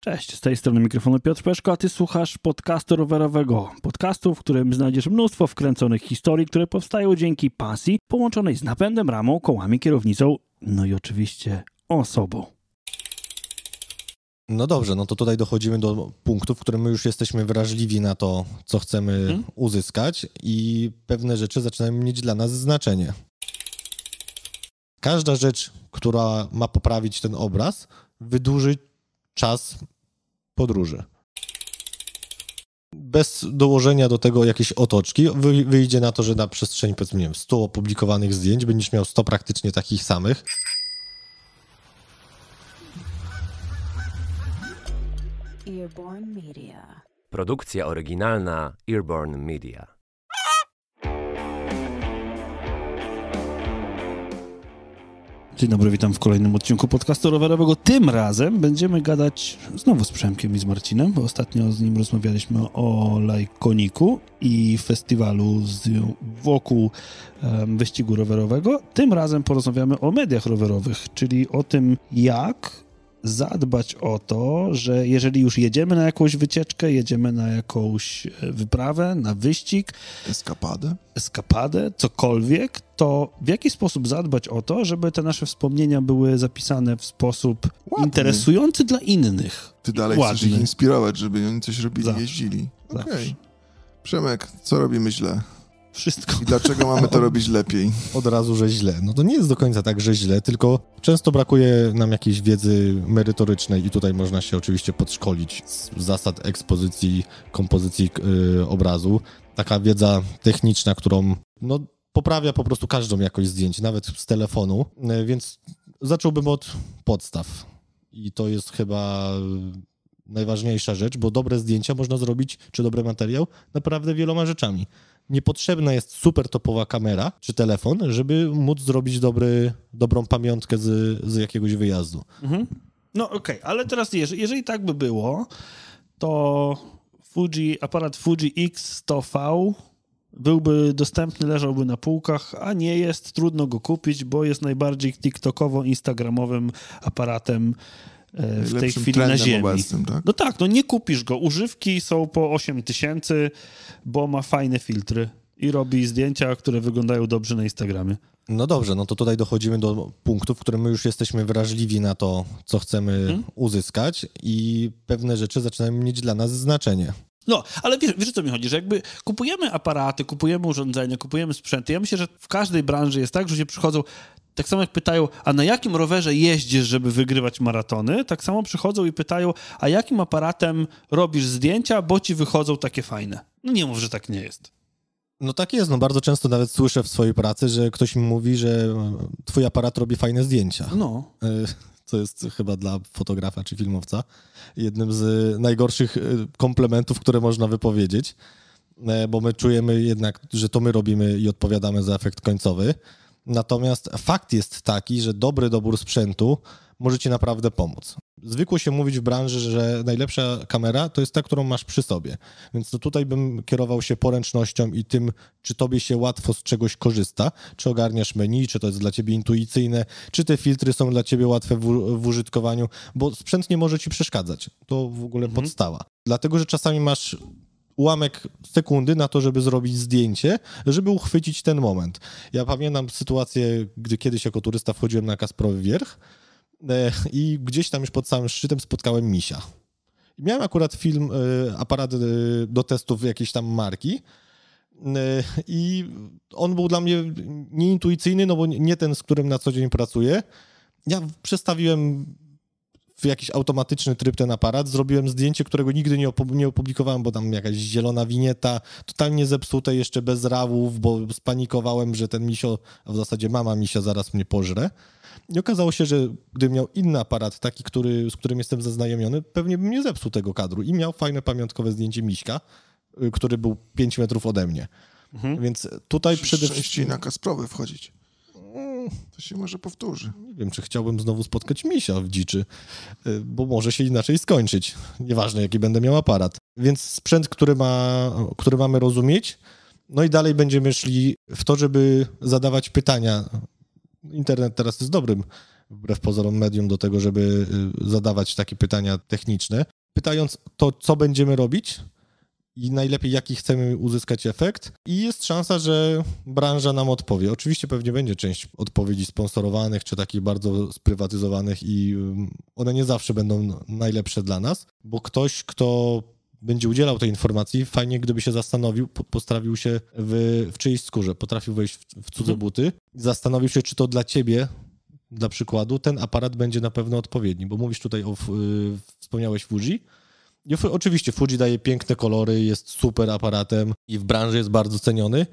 Cześć, z tej strony mikrofonu Piotr Peszko, a ty słuchasz podcastu rowerowego. Podcastu, w którym znajdziesz mnóstwo wkręconych historii, które powstają dzięki pasji połączonej z napędem, ramą, kołami, kierownicą, no i oczywiście osobą. No dobrze, no to tutaj dochodzimy do punktu, w którym my już jesteśmy wrażliwi na to, co chcemy hmm? uzyskać i pewne rzeczy zaczynają mieć dla nas znaczenie. Każda rzecz, która ma poprawić ten obraz, wydłużyć czas podróży. Bez dołożenia do tego jakiejś otoczki, wyjdzie na to, że na przestrzeni powiedzmy, nie wiem, 100 opublikowanych zdjęć będziesz miał 100 praktycznie takich samych. Produkcja oryginalna Earborn Media. Dzień dobry, witam w kolejnym odcinku podcastu rowerowego. Tym razem będziemy gadać znowu z Przemkiem i z Marcinem, bo ostatnio z nim rozmawialiśmy o Lajkoniku i festiwalu z, wokół um, wyścigu rowerowego. Tym razem porozmawiamy o mediach rowerowych, czyli o tym, jak zadbać o to, że jeżeli już jedziemy na jakąś wycieczkę, jedziemy na jakąś e, wyprawę, na wyścig, eskapadę, eskapadę cokolwiek, to w jaki sposób zadbać o to, żeby te nasze wspomnienia były zapisane w sposób Ładny. interesujący dla innych. Ty dalej Ładny. chcesz ich inspirować, żeby oni coś robili, Zawsze. jeździli. Okej. Okay. Przemek, co robimy źle? wszystko. I dlaczego mamy to robić lepiej? Od razu, że źle. No to nie jest do końca tak, że źle, tylko często brakuje nam jakiejś wiedzy merytorycznej i tutaj można się oczywiście podszkolić z zasad ekspozycji, kompozycji yy, obrazu. Taka wiedza techniczna, którą no, poprawia po prostu każdą jakość zdjęć, nawet z telefonu, yy, więc zacząłbym od podstaw. I to jest chyba najważniejsza rzecz, bo dobre zdjęcia można zrobić, czy dobry materiał, naprawdę wieloma rzeczami. Niepotrzebna jest super topowa kamera czy telefon, żeby móc zrobić dobry, dobrą pamiątkę z, z jakiegoś wyjazdu. Mhm. No okej, okay. ale teraz jeżeli, jeżeli tak by było, to Fuji, aparat Fuji X100V byłby dostępny, leżałby na półkach, a nie jest, trudno go kupić, bo jest najbardziej TikTokowo-instagramowym aparatem E, w tej chwili na ziemi. Obecnym, tak? No tak, no nie kupisz go. Używki są po 8 tysięcy, bo ma fajne filtry i robi zdjęcia, które wyglądają dobrze na Instagramie. No dobrze, no to tutaj dochodzimy do punktu, w którym my już jesteśmy wrażliwi na to, co chcemy hmm? uzyskać i pewne rzeczy zaczynają mieć dla nas znaczenie. No, ale wiesz, wiesz, co mi chodzi, że jakby kupujemy aparaty, kupujemy urządzenia, kupujemy sprzęty. Ja myślę, że w każdej branży jest tak, że ludzie przychodzą, tak samo jak pytają, a na jakim rowerze jeździsz, żeby wygrywać maratony, tak samo przychodzą i pytają, a jakim aparatem robisz zdjęcia, bo ci wychodzą takie fajne. No nie mów, że tak nie jest. No tak jest, no bardzo często nawet słyszę w swojej pracy, że ktoś mi mówi, że e, twój aparat robi fajne zdjęcia. No. Co e, jest chyba dla fotografa czy filmowca jednym z e, najgorszych komplementów, które można wypowiedzieć, bo my czujemy jednak, że to my robimy i odpowiadamy za efekt końcowy. Natomiast fakt jest taki, że dobry dobór sprzętu może ci naprawdę pomóc. Zwykło się mówić w branży, że najlepsza kamera to jest ta, którą masz przy sobie. Więc to tutaj bym kierował się poręcznością i tym, czy tobie się łatwo z czegoś korzysta, czy ogarniasz menu, czy to jest dla ciebie intuicyjne, czy te filtry są dla ciebie łatwe w, w użytkowaniu, bo sprzęt nie może ci przeszkadzać. To w ogóle mhm. podstawa. Dlatego, że czasami masz ułamek sekundy na to, żeby zrobić zdjęcie, żeby uchwycić ten moment. Ja pamiętam sytuację, gdy kiedyś jako turysta wchodziłem na Kasprowy Wierch e, i gdzieś tam już pod samym szczytem spotkałem misia. Miałem akurat film, e, aparat e, do testów jakiejś tam marki i on był dla mnie nieintuicyjny, no bo nie ten, z którym na co dzień pracuję. Ja przestawiłem w jakiś automatyczny tryb ten aparat. Zrobiłem zdjęcie, którego nigdy nie, opu- nie opublikowałem, bo tam jakaś zielona winieta, totalnie zepsute, jeszcze bez rawów, bo spanikowałem, że ten misio, a w zasadzie mama misia zaraz mnie pożre. I okazało się, że gdybym miał inny aparat, taki, który, z którym jestem zaznajomiony, pewnie bym nie zepsuł tego kadru i miał fajne pamiątkowe zdjęcie miśka, y, który był 5 metrów ode mnie. Mhm. Więc tutaj przede wszystkim. na proby wchodzić. To się może powtórzy. Nie wiem, czy chciałbym znowu spotkać misia w dziczy, y, bo może się inaczej skończyć. Nieważne, jaki będę miał aparat. Więc sprzęt, który, ma, który mamy rozumieć, no i dalej będziemy szli w to, żeby zadawać pytania. Internet teraz jest dobrym, wbrew pozorom, medium do tego, żeby y, zadawać takie pytania techniczne. Pytając to, co będziemy robić, i najlepiej jaki chcemy uzyskać efekt i jest szansa, że branża nam odpowie. Oczywiście pewnie będzie część odpowiedzi sponsorowanych czy takich bardzo sprywatyzowanych i um, one nie zawsze będą najlepsze dla nas, bo ktoś, kto będzie udzielał tej informacji, fajnie gdyby się zastanowił, postrawił postawił się w, w czyjejś skórze, potrafił wejść w, w cudze mhm. buty, zastanowił się, czy to dla ciebie dla przykładu, ten aparat będzie na pewno odpowiedni, bo mówisz tutaj o, y, wspomniałeś Fuji, Oczywiście Fuji daje piękne kolory, jest super aparatem i w branży jest bardzo ceniony,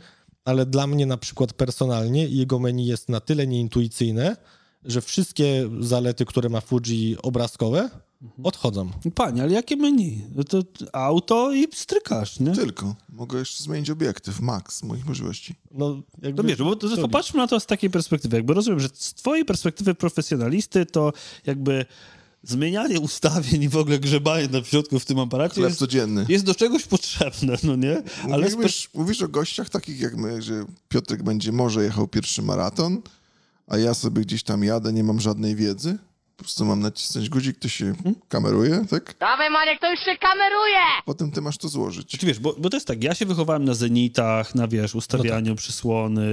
ale dla mnie na przykład personalnie jego menu jest na tyle nieintuicyjne, że wszystkie zalety, które ma Fuji obrazkowe, mhm. odchodzą. No panie, ale jakie menu? No to auto i strykasz, nie? Tylko. Mogę jeszcze zmienić obiektyw, maks moich możliwości. No, jakby... No wiesz, bo to, popatrzmy na to z takiej perspektywy. Jakby rozumiem, że z twojej perspektywy profesjonalisty to jakby zmienianie ustawień i w ogóle grzebanie na środku w tym aparacie jest, codzienny. jest do czegoś potrzebne, no nie? Ale mówisz, spe... mówisz o gościach takich jak my, że Piotrek będzie może jechał pierwszy maraton, a ja sobie gdzieś tam jadę, nie mam żadnej wiedzy? po prostu mam nacisnąć guzik, to się kameruje, tak? Dawaj Maniek, to już się kameruje! Potem ty masz to złożyć. Czy znaczy, wiesz, bo, bo to jest tak, ja się wychowałem na zenitach, na wiesz, no ustawianiu tak. no tak. przysłony,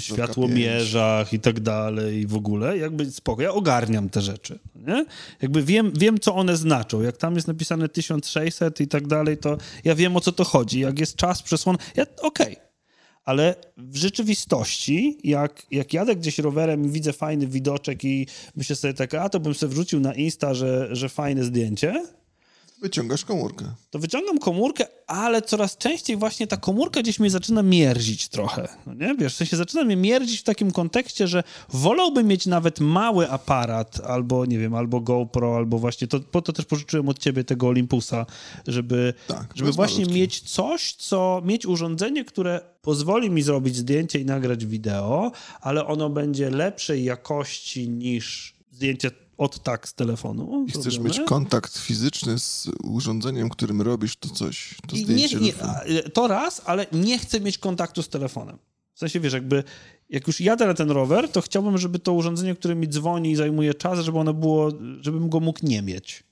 światłomierzach i tak dalej i w ogóle, jakby spoko, ja ogarniam te rzeczy, nie? Jakby wiem, wiem, co one znaczą, jak tam jest napisane 1600 i tak dalej, to ja wiem, o co to chodzi, jak jest czas przysłon, ja okej, okay ale w rzeczywistości, jak, jak jadę gdzieś rowerem i widzę fajny widoczek i myślę sobie tak, a to bym sobie wrzucił na Insta, że, że fajne zdjęcie, Wyciągasz komórkę. To wyciągam komórkę, ale coraz częściej właśnie ta komórka gdzieś mnie zaczyna mierzić trochę. No nie? Wiesz, to się zaczyna mnie mierzić w takim kontekście, że wolałbym mieć nawet mały aparat albo, nie wiem, albo GoPro, albo właśnie, to, po to też pożyczyłem od ciebie tego Olympusa, żeby, tak, żeby właśnie malutki. mieć coś, co, mieć urządzenie, które pozwoli mi zrobić zdjęcie i nagrać wideo, ale ono będzie lepszej jakości niż zdjęcie od tak z telefonu. I chcesz mieć kontakt fizyczny z urządzeniem, którym robisz to coś, to zdjęcie. Nie, nie, to raz, ale nie chcę mieć kontaktu z telefonem. W sensie, wiesz, jakby jak już jadę na ten rower, to chciałbym, żeby to urządzenie, które mi dzwoni i zajmuje czas, żeby ono było, żebym go mógł nie mieć.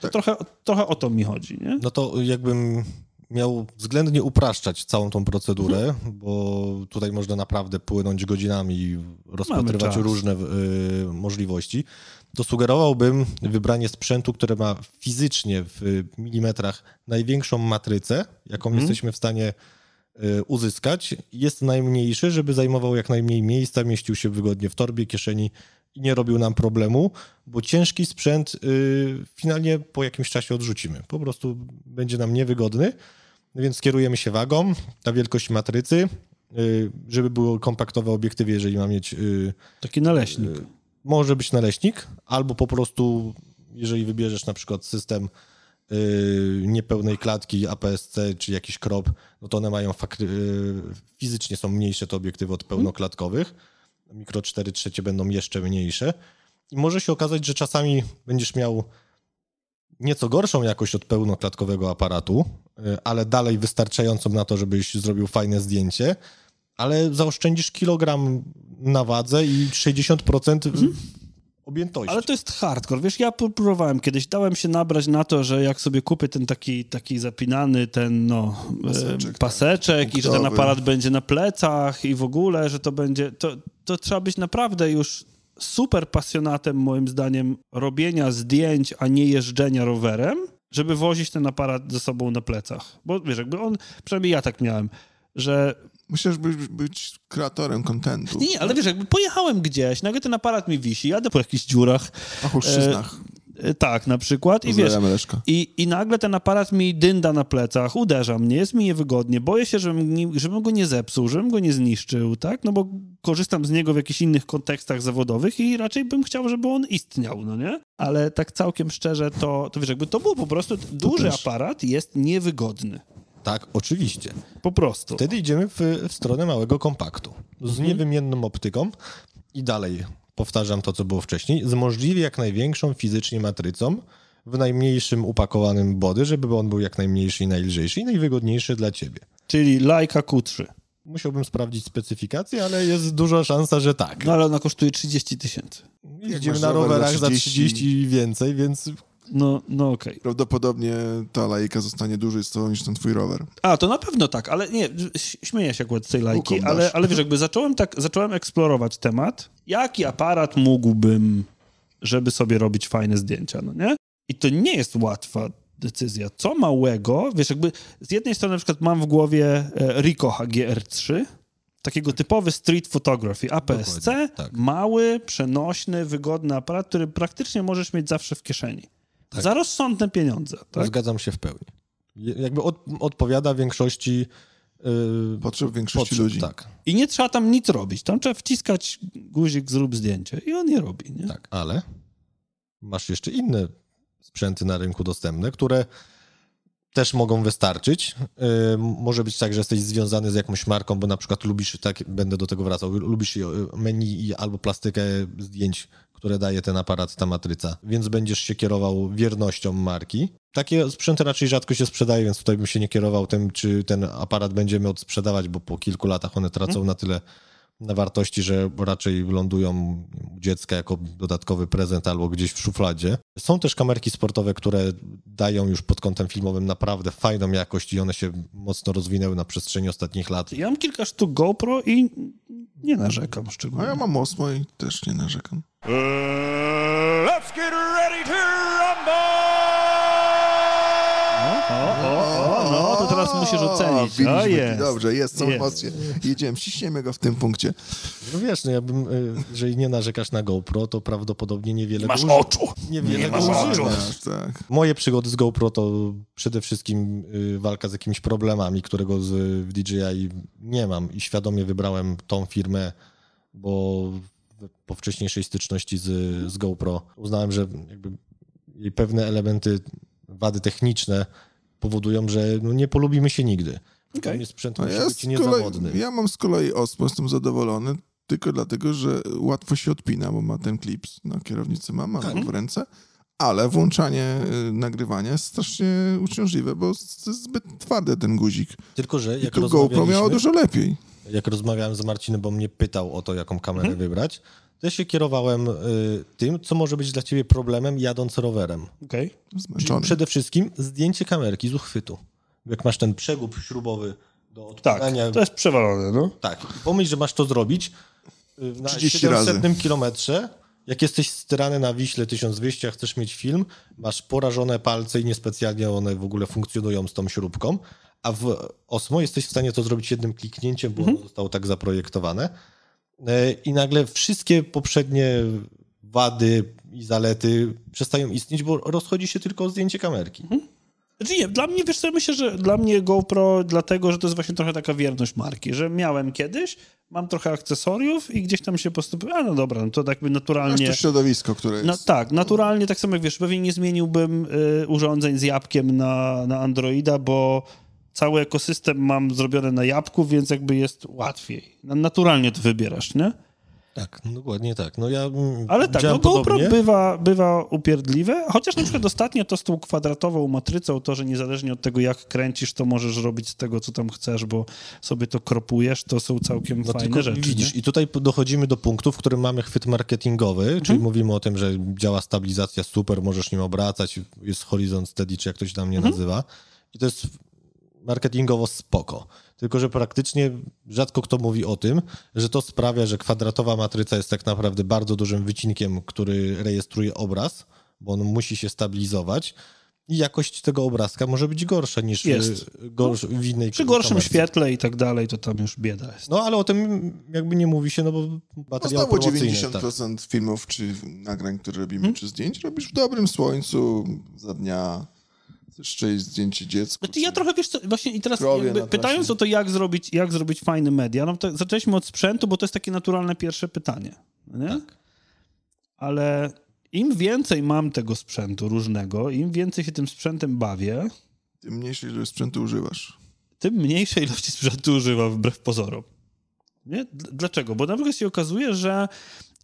Tak. Trochę, trochę o to mi chodzi, nie? No to jakbym miał względnie upraszczać całą tą procedurę, hmm. bo tutaj można naprawdę płynąć godzinami i rozpatrywać różne y, możliwości to sugerowałbym wybranie sprzętu, które ma fizycznie w milimetrach największą matrycę, jaką mm. jesteśmy w stanie e, uzyskać. Jest najmniejszy, żeby zajmował jak najmniej miejsca, mieścił się wygodnie w torbie, kieszeni i nie robił nam problemu, bo ciężki sprzęt e, finalnie po jakimś czasie odrzucimy. Po prostu będzie nam niewygodny, więc kierujemy się wagą, ta wielkość matrycy, e, żeby było kompaktowe obiektywy, jeżeli ma mieć... Taki naleśnik może być naleśnik, albo po prostu, jeżeli wybierzesz na przykład system yy, niepełnej klatki APS-C czy jakiś krop, no to one mają faktycznie yy, fizycznie są mniejsze te obiektywy od mhm. pełnoklatkowych. Mikro 4 trzecie będą jeszcze mniejsze. I może się okazać, że czasami będziesz miał nieco gorszą jakość od pełnoklatkowego aparatu, y, ale dalej wystarczającą na to, żebyś zrobił fajne zdjęcie ale zaoszczędzisz kilogram na wadze i 60% mhm. objętości. Ale to jest hardcore. Wiesz, ja próbowałem kiedyś, dałem się nabrać na to, że jak sobie kupię ten taki, taki zapinany ten no, paseczek, paseczek tak. i że ten aparat będzie na plecach i w ogóle, że to będzie... To, to trzeba być naprawdę już super pasjonatem, moim zdaniem, robienia zdjęć, a nie jeżdżenia rowerem, żeby wozić ten aparat ze sobą na plecach. Bo wiesz, jakby on, przynajmniej ja tak miałem, że Musisz być, być kreatorem kontentu. Nie, nie, ale wiesz, jakby pojechałem gdzieś, nagle ten aparat mi wisi, jadę po jakichś dziurach. Po Holszczyznach. E, e, tak, na przykład. I wiesz, i, I nagle ten aparat mi dynda na plecach, uderza mnie, jest mi niewygodnie, boję się, żebym, żebym go nie zepsuł, żebym go nie zniszczył, tak? No bo korzystam z niego w jakichś innych kontekstach zawodowych i raczej bym chciał, żeby on istniał, no nie? Ale tak całkiem szczerze, to, to wiesz, jakby to był po prostu, duży aparat jest niewygodny. Tak, oczywiście. Po prostu. Wtedy idziemy w, w stronę małego kompaktu z mhm. niewymienną optyką i dalej powtarzam to, co było wcześniej, z możliwie jak największą fizycznie matrycą w najmniejszym upakowanym body, żeby on był jak najmniejszy i najlżejszy i najwygodniejszy dla ciebie. Czyli lajka Q3. Musiałbym sprawdzić specyfikację, ale jest duża szansa, że tak. No ale ona kosztuje 30 tysięcy. Jeździmy na rowerach za 30 i więcej, więc no, no okej. Okay. Prawdopodobnie ta lajka zostanie dłużej z tobą niż ten twój rower. A, to na pewno tak, ale nie, śmieję się akurat z tej lajki, ale, ale wiesz, jakby zacząłem tak, zacząłem eksplorować temat, jaki aparat mógłbym, żeby sobie robić fajne zdjęcia, no nie? I to nie jest łatwa decyzja. Co małego, wiesz, jakby z jednej strony na przykład mam w głowie e, Ricoh HGR3, takiego tak. typowy street photography, APS-C, tak. mały, przenośny, wygodny aparat, który praktycznie możesz mieć zawsze w kieszeni. Tak. Za rozsądne pieniądze. Tak? Zgadzam się w pełni. Jakby od, odpowiada większości Yy, potrzeb większości potrzeb, ludzi. Tak. I nie trzeba tam nic robić. Tam trzeba wciskać guzik, zrób zdjęcie. I on je robi. Nie? Tak, ale masz jeszcze inne sprzęty na rynku dostępne, które też mogą wystarczyć. Yy, może być tak, że jesteś związany z jakąś marką, bo na przykład lubisz, tak będę do tego wracał, lubisz yy, menu albo plastykę zdjęć które daje ten aparat, ta matryca, więc będziesz się kierował wiernością marki. Takie sprzęty raczej rzadko się sprzedaje, więc tutaj bym się nie kierował tym, czy ten aparat będziemy odsprzedawać, bo po kilku latach one tracą mhm. na tyle wartości, że raczej lądują u dziecka jako dodatkowy prezent albo gdzieś w szufladzie. Są też kamerki sportowe, które dają już pod kątem filmowym naprawdę fajną jakość i one się mocno rozwinęły na przestrzeni ostatnich lat. Ja mam kilka sztuk GoPro i nie narzekam szczególnie. A no ja mam Osmo i też nie narzekam. let's get ready to musisz ocenić. Widzisz, no jest. Dobrze, jest, są jest. emocje. Jedziemy, ściśniemy go w tym punkcie. No wiesz, no ja bym, e, jeżeli nie narzekasz na GoPro, to prawdopodobnie niewiele... Masz go oczu! Niewiele nie masz oczu. Tak, tak. Moje przygody z GoPro to przede wszystkim y, walka z jakimiś problemami, którego z y, DJI nie mam i świadomie wybrałem tą firmę, bo po wcześniejszej styczności z, z GoPro uznałem, że jakby jej pewne elementy, wady techniczne powodują, że no, nie polubimy się nigdy. Okay. jest sprzęt no, musi ja być niezawodny. Kolei, ja mam z kolei osmo, jestem zadowolony, tylko dlatego, że łatwo się odpina, bo ma ten klips na kierownicy, mam, mam tak. w ręce, ale włączanie y, nagrywania jest strasznie uciążliwe, bo jest zbyt twardy ten guzik. Tylko, że jak I tu GoPro miało dużo lepiej. Jak rozmawiałem z Marcinem, bo mnie pytał o to, jaką kamerę hmm. wybrać, ja się kierowałem y, tym, co może być dla ciebie problemem jadąc rowerem. Okej. Okay. Przede wszystkim zdjęcie kamerki z uchwytu. Jak masz ten przegub śrubowy do tak, odpalania. Tak, to jest przewalone, no. Tak. Pomyśl, że masz to zrobić y, na 700 kilometrze. Jak jesteś styrany na Wiśle 1200, chcesz mieć film, masz porażone palce i niespecjalnie one w ogóle funkcjonują z tą śrubką, a w Osmo jesteś w stanie to zrobić jednym kliknięciem, bo mhm. ono zostało tak zaprojektowane E, i nagle wszystkie poprzednie wady i zalety przestają istnieć, bo rozchodzi się tylko o zdjęcie kamerki. Mhm. Znaczy nie, dla mnie, wiesz co, myślę, że dla mnie GoPro dlatego, że to jest właśnie trochę taka wierność marki, że miałem kiedyś, mam trochę akcesoriów i gdzieś tam się postępuje, a no dobra, no to tak by naturalnie... Masz to środowisko, które no jest. No, tak, naturalnie, tak samo jak wiesz, pewnie nie zmieniłbym y, urządzeń z jabłkiem na, na Androida, bo cały ekosystem mam zrobiony na jabłku, więc jakby jest łatwiej. Naturalnie to wybierasz, nie? Tak, no dokładnie tak. No ja Ale tak, no GoPro bywa, bywa upierdliwe, chociaż na przykład ostatnio to z tą kwadratową matrycą, to, że niezależnie od tego, jak kręcisz, to możesz robić z tego, co tam chcesz, bo sobie to kropujesz, to są całkiem no, fajne rzeczy. Widzisz, nie? i tutaj dochodzimy do punktu, w którym mamy chwyt marketingowy, mhm. czyli mówimy o tym, że działa stabilizacja super, możesz nim obracać, jest horizont steady, czy jak to się tam nie mhm. nazywa. I to jest marketingowo spoko. Tylko, że praktycznie rzadko kto mówi o tym, że to sprawia, że kwadratowa matryca jest tak naprawdę bardzo dużym wycinkiem, który rejestruje obraz, bo on musi się stabilizować. I jakość tego obrazka może być gorsza niż jest. E, gorsz, no, w innej Przy gorszym komercji. świetle i tak dalej, to tam już bieda jest. No ale o tym jakby nie mówi się, no bo materiał no, 90% tak. filmów czy nagrań, które robimy, hmm? czy zdjęć robisz w dobrym słońcu, za dnia, szczęść zdjęcie dziecku. Znaczy, ja trochę wiesz, co, właśnie i teraz pytając o to, jak zrobić, jak zrobić fajne media, no to zaczęliśmy od sprzętu, bo to jest takie naturalne pierwsze pytanie. Nie? Tak. Ale im więcej mam tego sprzętu różnego, im więcej się tym sprzętem bawię. Tym mniejszej ilości sprzętu używasz. Tym mniejszej ilości sprzętu używam wbrew pozorom. Nie? Dlaczego? Bo na przykład się okazuje, że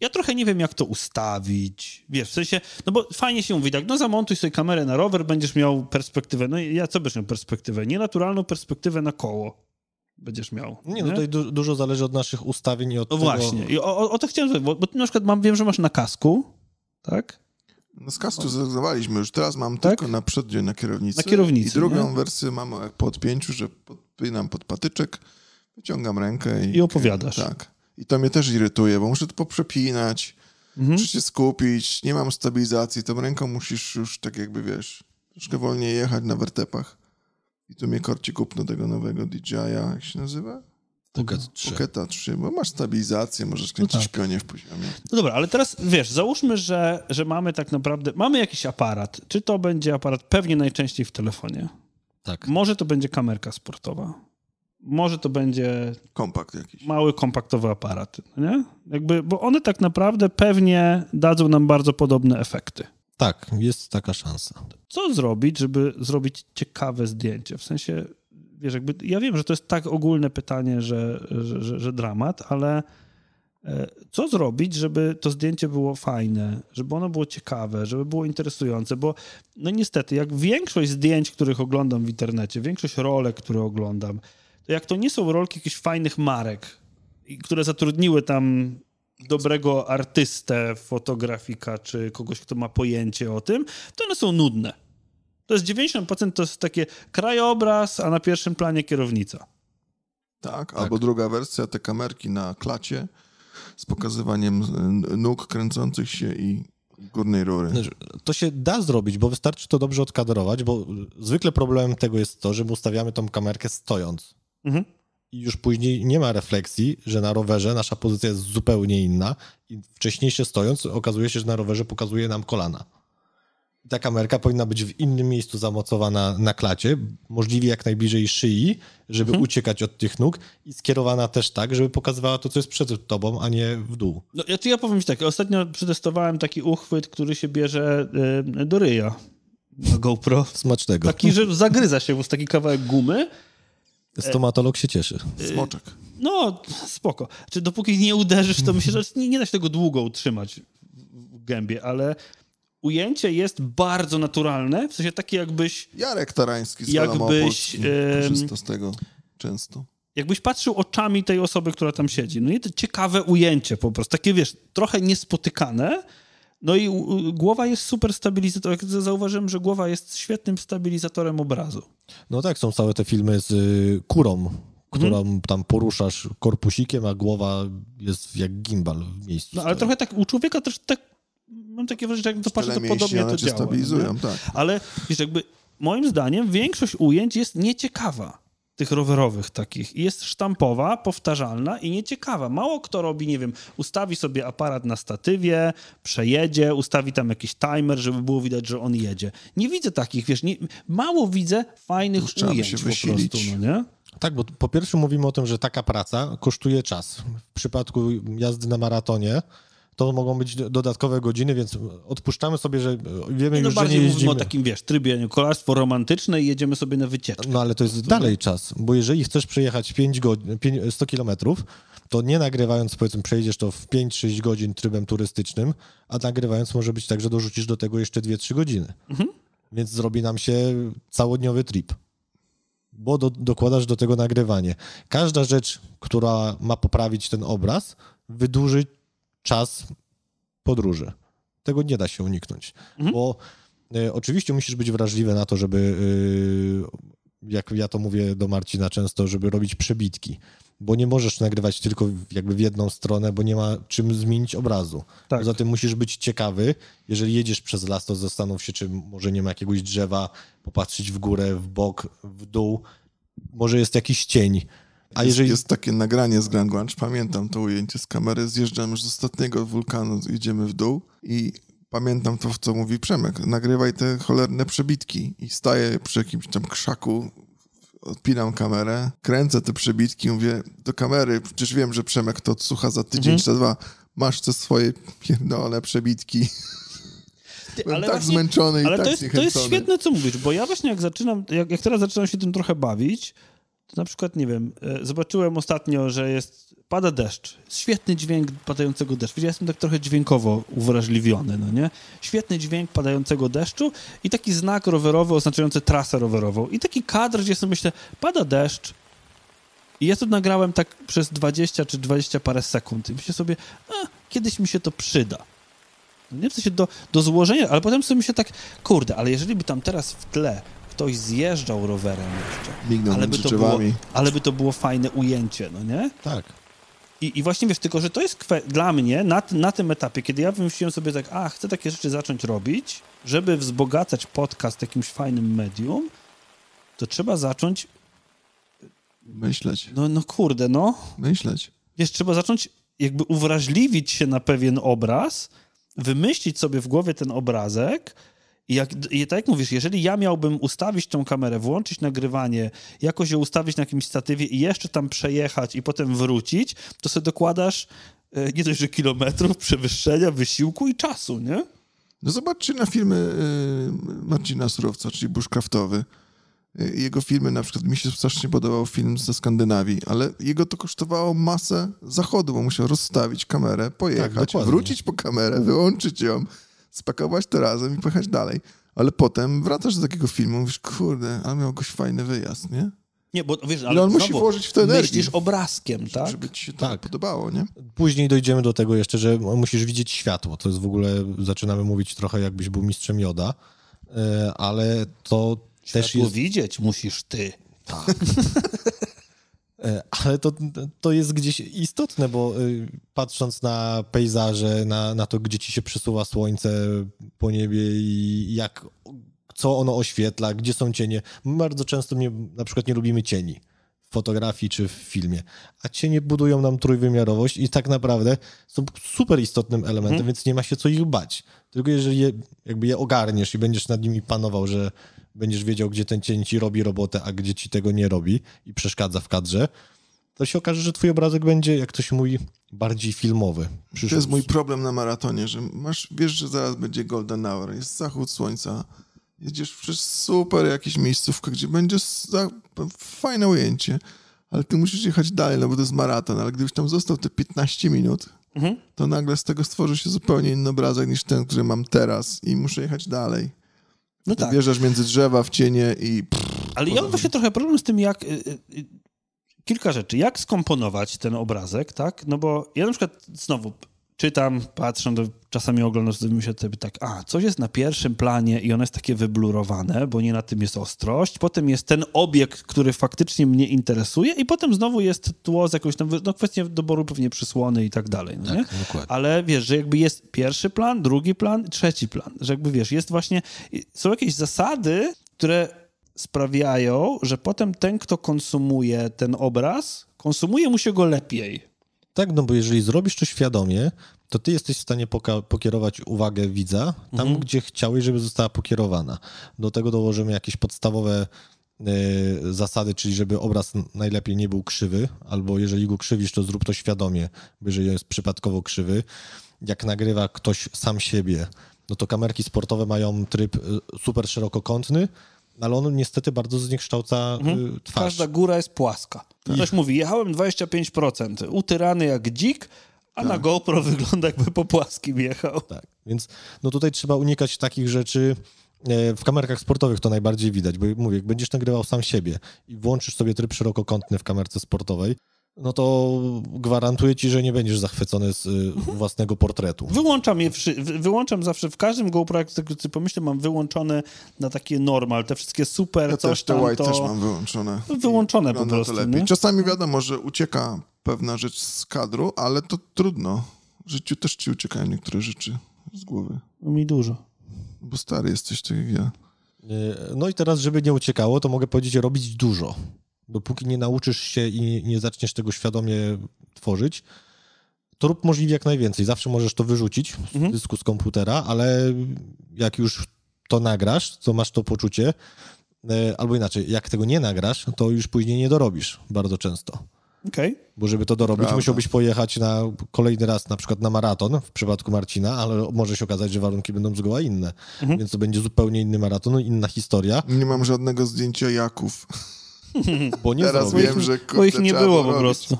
ja trochę nie wiem, jak to ustawić. Wiesz, w sensie, no bo fajnie się mówi tak, no zamontuj sobie kamerę na rower, będziesz miał perspektywę. No i ja co będziesz miał perspektywę? Nienaturalną perspektywę na koło będziesz miał. Nie, no nie? no tutaj du dużo zależy od naszych ustawień i od no tego... właśnie, I o, o, o to chciałem powiedzieć, bo, bo ty na przykład mam, wiem, że masz na kasku, tak? No z kasku zrezygnowaliśmy już, teraz mam tak? tylko na przedzie na kierownicy. Na kierownicy, I drugą nie? wersję mam e, po odpięciu, że podpinam pod patyczek, wyciągam rękę i... I opowiadasz. Tak. I to mnie też irytuje, bo muszę to poprzepinać, mhm. muszę się skupić, nie mam stabilizacji, tą ręką musisz już tak jakby, wiesz, troszkę wolniej jechać na wertepach. I tu mnie korci kupno tego nowego dj a jak się nazywa? Pocket 3. Pocket 3, bo masz stabilizację, możesz kręcić no tak. pionie w poziomie. No dobra, ale teraz wiesz, załóżmy, że, że mamy tak naprawdę, mamy jakiś aparat. Czy to będzie aparat pewnie najczęściej w telefonie? Tak. Może to będzie kamerka sportowa może to będzie. Kompakt jakiś. Mały kompaktowy aparat, nie? Jakby, bo one tak naprawdę pewnie dadzą nam bardzo podobne efekty. Tak, jest taka szansa. Co zrobić, żeby zrobić ciekawe zdjęcie? W sensie, wiesz, jakby, ja wiem, że to jest tak ogólne pytanie, że, że, że, że dramat, ale e, co zrobić, żeby to zdjęcie było fajne, żeby ono było ciekawe, żeby było interesujące, bo no niestety, jak większość zdjęć, których oglądam w internecie, większość rolek, które oglądam, to jak to nie są rolki jakichś fajnych marek, które zatrudniły tam dobrego artystę, fotografika czy kogoś, kto ma pojęcie o tym, to one są nudne. To jest 90% to jest takie krajobraz, a na pierwszym planie kierownica. Tak, tak, albo druga wersja, te kamerki na klacie z pokazywaniem nóg kręcących się i górnej rury. Znaczy, to się da zrobić, bo wystarczy to dobrze odkadrować, bo zwykle problemem tego jest to, że my ustawiamy tą kamerkę stojąc. Mhm. I już później nie ma refleksji, że na rowerze nasza pozycja jest zupełnie inna i wcześniejsze stojąc okazuje się, że na rowerze pokazuje nam kolana. I ta kamerka powinna być w innym miejscu zamocowana na klacie, możliwie jak najbliżej szyi, żeby mhm. uciekać od tych nóg i skierowana też tak, żeby pokazywała to, co jest przed tobą, a nie w dół. No, ja, ja powiem ci tak, ostatnio przetestowałem taki uchwyt, który się bierze do ryja na GoPro. Smacznego. Taki, że zagryza się, bo jest taki kawałek gumy Stomatolog się cieszy. Y, Smoczek. No, spoko. czy znaczy, dopóki nie uderzysz, to myślę, że nie, nie da się tego długo utrzymać w gębie, ale ujęcie jest bardzo naturalne, w sensie takie jakbyś... Jarek Tarański z jakbyś, korzysta z tego często. Jakbyś patrzył oczami tej osoby, która tam siedzi. No i to ciekawe ujęcie po prostu, takie wiesz, trochę niespotykane, no i głowa jest super stabilizatorem. Zauważyłem, że głowa jest świetnym stabilizatorem obrazu. No tak, są całe te filmy z y, kurą, mhm. którą hmm. tam poruszasz korpusikiem, a głowa jest jak gimbal w miejscu. No ale stoi. trochę tak u człowieka też tak, mam takie wrażenie, że jak to patrzę, to podobnie to działa. stabilizują, tak. Ale wiesz, jakby moim zdaniem większość ujęć jest nieciekawa tych rowerowych takich. jest sztampowa, powtarzalna i nieciekawa. Mało kto robi, nie wiem, ustawi sobie aparat na statywie, przejedzie, ustawi tam jakiś timer, żeby było widać, że on jedzie. Nie widzę takich, wiesz, nie, mało widzę fajnych Trzeba ujęć się po prostu, no nie? Tak, bo po pierwsze mówimy o tym, że taka praca kosztuje czas. W przypadku jazdy na maratonie to mogą być dodatkowe godziny, więc odpuszczamy sobie, że e, wiemy nie, no już, że nie jeździmy. o takim, wiesz, trybie kolarstwo romantyczne i jedziemy sobie na wycieczkę. No ale to jest dalej czas, bo jeżeli chcesz przejechać 5 godzin, 5, 100 kilometrów, to nie nagrywając, powiedzmy, przejdziesz to w 5-6 godzin trybem turystycznym, a nagrywając może być tak, że dorzucisz do tego jeszcze 2-3 godziny. Mhm. Więc zrobi nam się całodniowy trip bo do, dokładasz do tego nagrywanie. Każda rzecz, która ma poprawić ten obraz, wydłuży czas podróży. Tego nie da się uniknąć, mhm. bo y, oczywiście musisz być wrażliwy na to, żeby, y, jak ja to mówię do Marcina często, żeby robić przebitki, bo nie możesz nagrywać tylko jakby w jedną stronę, bo nie ma czym zmienić obrazu. Tak. Poza tym musisz być ciekawy, jeżeli jedziesz przez las, to zastanów się, czy może nie ma jakiegoś drzewa, popatrzeć w górę, w bok, w dół, może jest jakiś cień, a jeżeli... Jest, jest takie nagranie z Grand Guanche, pamiętam to ujęcie z kamery, Zjeżdżam już z ostatniego wulkanu, idziemy w dół i pamiętam to, co mówi Przemek, nagrywaj te cholerne przebitki i staję przy jakimś tam krzaku, odpinam kamerę, kręcę te przebitki, mówię do kamery, przecież wiem, że Przemek to odsłucha za tydzień mhm. czy za dwa, masz te swoje pierdolone przebitki. Ty, tak właśnie, zmęczony i ale tak to jest, to jest świetne, co mówisz, bo ja właśnie jak zaczynam, jak, jak teraz zaczynam się tym trochę bawić, to na przykład, nie wiem, e, zobaczyłem ostatnio, że jest, pada deszcz. Świetny dźwięk padającego deszczu. Ja jestem tak trochę dźwiękowo uwrażliwiony, no nie? Świetny dźwięk padającego deszczu i taki znak rowerowy oznaczający trasę rowerową. I taki kadr, gdzie sobie myślę, pada deszcz, i ja to nagrałem tak przez 20 czy 20 parę sekund. I myślę sobie, a, kiedyś mi się to przyda. Nie w sensie do, do złożenia, ale potem sobie myślę tak, kurde, ale jeżeli by tam teraz w tle ktoś zjeżdżał rowerem jeszcze. Mignął ale by, to było, ale by to było fajne ujęcie, no nie? Tak. I, I właśnie wiesz, tylko że to jest dla mnie na, na tym etapie, kiedy ja wymyśliłem sobie tak, a chcę takie rzeczy zacząć robić, żeby wzbogacać podcast jakimś fajnym medium, to trzeba zacząć. Myśleć. No, no kurde, no. Myśleć. Wiesz, trzeba zacząć jakby uwrażliwić się na pewien obraz, wymyślić sobie w głowie ten obrazek, i, jak, I tak jak mówisz, jeżeli ja miałbym ustawić tą kamerę, włączyć nagrywanie, jakoś ją ustawić na jakimś statywie i jeszcze tam przejechać i potem wrócić, to sobie dokładasz e, nie dość, że kilometrów, przewyższenia, wysiłku i czasu, nie? No zobaczcie na filmy e, Marcina Surowca, czyli Bushcraftowy. E, jego filmy, na przykład mi się strasznie podobał film ze Skandynawii, ale jego to kosztowało masę zachodu, bo musiał rozstawić kamerę, pojechać, tak, wrócić po kamerę, wyłączyć ją, spakować to razem i pojechać dalej. Ale potem wracasz do takiego filmu, mówisz, kurde, ale miał goś fajny wyjazd, nie? Nie, bo wiesz, ale no on musi włożyć w to energię. Myślisz obrazkiem, tak? Żeby ci się to tak. podobało, nie? Później dojdziemy do tego jeszcze, że musisz widzieć światło. To jest w ogóle, zaczynamy mówić trochę jakbyś był mistrzem joda, e, ale to światło też jest... widzieć musisz ty. Tak. E, ale to, to jest gdzieś istotne, bo y, patrząc na pejzaże, na, na to, gdzie ci się przesuwa słońce po niebie i jak, co ono oświetla, gdzie są cienie. My bardzo często nie, na przykład nie lubimy cieni w fotografii czy w filmie, a cienie budują nam trójwymiarowość i tak naprawdę są super istotnym elementem, mhm. więc nie ma się co ich bać. Tylko jeżeli je, jakby je ogarniesz i będziesz nad nimi panował, że będziesz wiedział, gdzie ten cień ci robi robotę, a gdzie ci tego nie robi i przeszkadza w kadrze, to się okaże, że twój obrazek będzie, jak ktoś mówi, bardziej filmowy. Przyszedł. To jest mój problem na maratonie, że masz, wiesz, że zaraz będzie golden hour, jest zachód słońca, jedziesz przez super jakieś miejscówkę, gdzie będzie za... fajne ujęcie, ale ty musisz jechać dalej, no bo to jest maraton, ale gdybyś tam został te 15 minut, mhm. to nagle z tego stworzy się zupełnie inny obrazek niż ten, który mam teraz i muszę jechać dalej. No tak. między drzewa w cienie i... Pff, Ale ja mam właśnie trochę problem z tym, jak... Y, y, y, kilka rzeczy. Jak skomponować ten obrazek, tak? No bo ja na przykład znowu czytam, patrzę, no czasami oglądam sobie się, sobie tak, a, coś jest na pierwszym planie i ono jest takie wyblurowane, bo nie na tym jest ostrość, potem jest ten obiekt, który faktycznie mnie interesuje i potem znowu jest tło z jakąś tam, no kwestią doboru pewnie przysłony i tak dalej, no tak, nie? Dokładnie. Ale wiesz, że jakby jest pierwszy plan, drugi plan, trzeci plan, że jakby wiesz, jest właśnie, są jakieś zasady, które sprawiają, że potem ten, kto konsumuje ten obraz, konsumuje mu się go lepiej tak, no bo jeżeli zrobisz to świadomie, to ty jesteś w stanie pokierować uwagę widza tam, mhm. gdzie chciałeś, żeby została pokierowana. Do tego dołożymy jakieś podstawowe y, zasady, czyli żeby obraz najlepiej nie był krzywy, albo jeżeli go krzywisz, to zrób to świadomie, bo jeżeli jest przypadkowo krzywy. Jak nagrywa ktoś sam siebie, no to kamerki sportowe mają tryb e, super szerokokątny, ale on niestety bardzo zniekształca y, mhm. twarz. Każda góra jest płaska. Tak. Ktoś mówi, jechałem 25%, utyrany jak dzik, a tak. na GoPro wygląda jakby po płaskim jechał. Tak, więc no tutaj trzeba unikać takich rzeczy. E, w kamerkach sportowych to najbardziej widać, bo mówię, jak będziesz nagrywał sam siebie i włączysz sobie tryb szerokokątny w kamerce sportowej, no to gwarantuję ci, że nie będziesz zachwycony z y, mhm. własnego portretu. Wyłączam je, wszy, wyłączam zawsze w każdym GoPro, jak sobie pomyślę, mam wyłączone na takie normal, te wszystkie super, ja coś te tam. White to... też mam wyłączone. Wyłączone po prostu. Czasami wiadomo, że ucieka pewna rzecz z kadru, ale to trudno. W życiu też ci uciekają niektóre rzeczy z głowy. Mi dużo. Bo stary jesteś, to tak jak ja. Y, no i teraz, żeby nie uciekało, to mogę powiedzieć robić dużo. Dopóki nie nauczysz się i nie zaczniesz tego świadomie tworzyć, to rób możliwie jak najwięcej. Zawsze możesz to wyrzucić z mhm. dysku z komputera, ale jak już to nagrasz, to masz to poczucie, e, albo inaczej, jak tego nie nagrasz, to już później nie dorobisz bardzo często. Okay. Bo żeby to dorobić, Prawda. musiałbyś pojechać na kolejny raz, na przykład na maraton w przypadku Marcina, ale może się okazać, że warunki będą zgoła inne. Mhm. Więc to będzie zupełnie inny maraton, inna historia. Nie mam żadnego zdjęcia Jaków. Bo nie Teraz zrobię. wiem, że kurde, Bo ich nie było po prostu.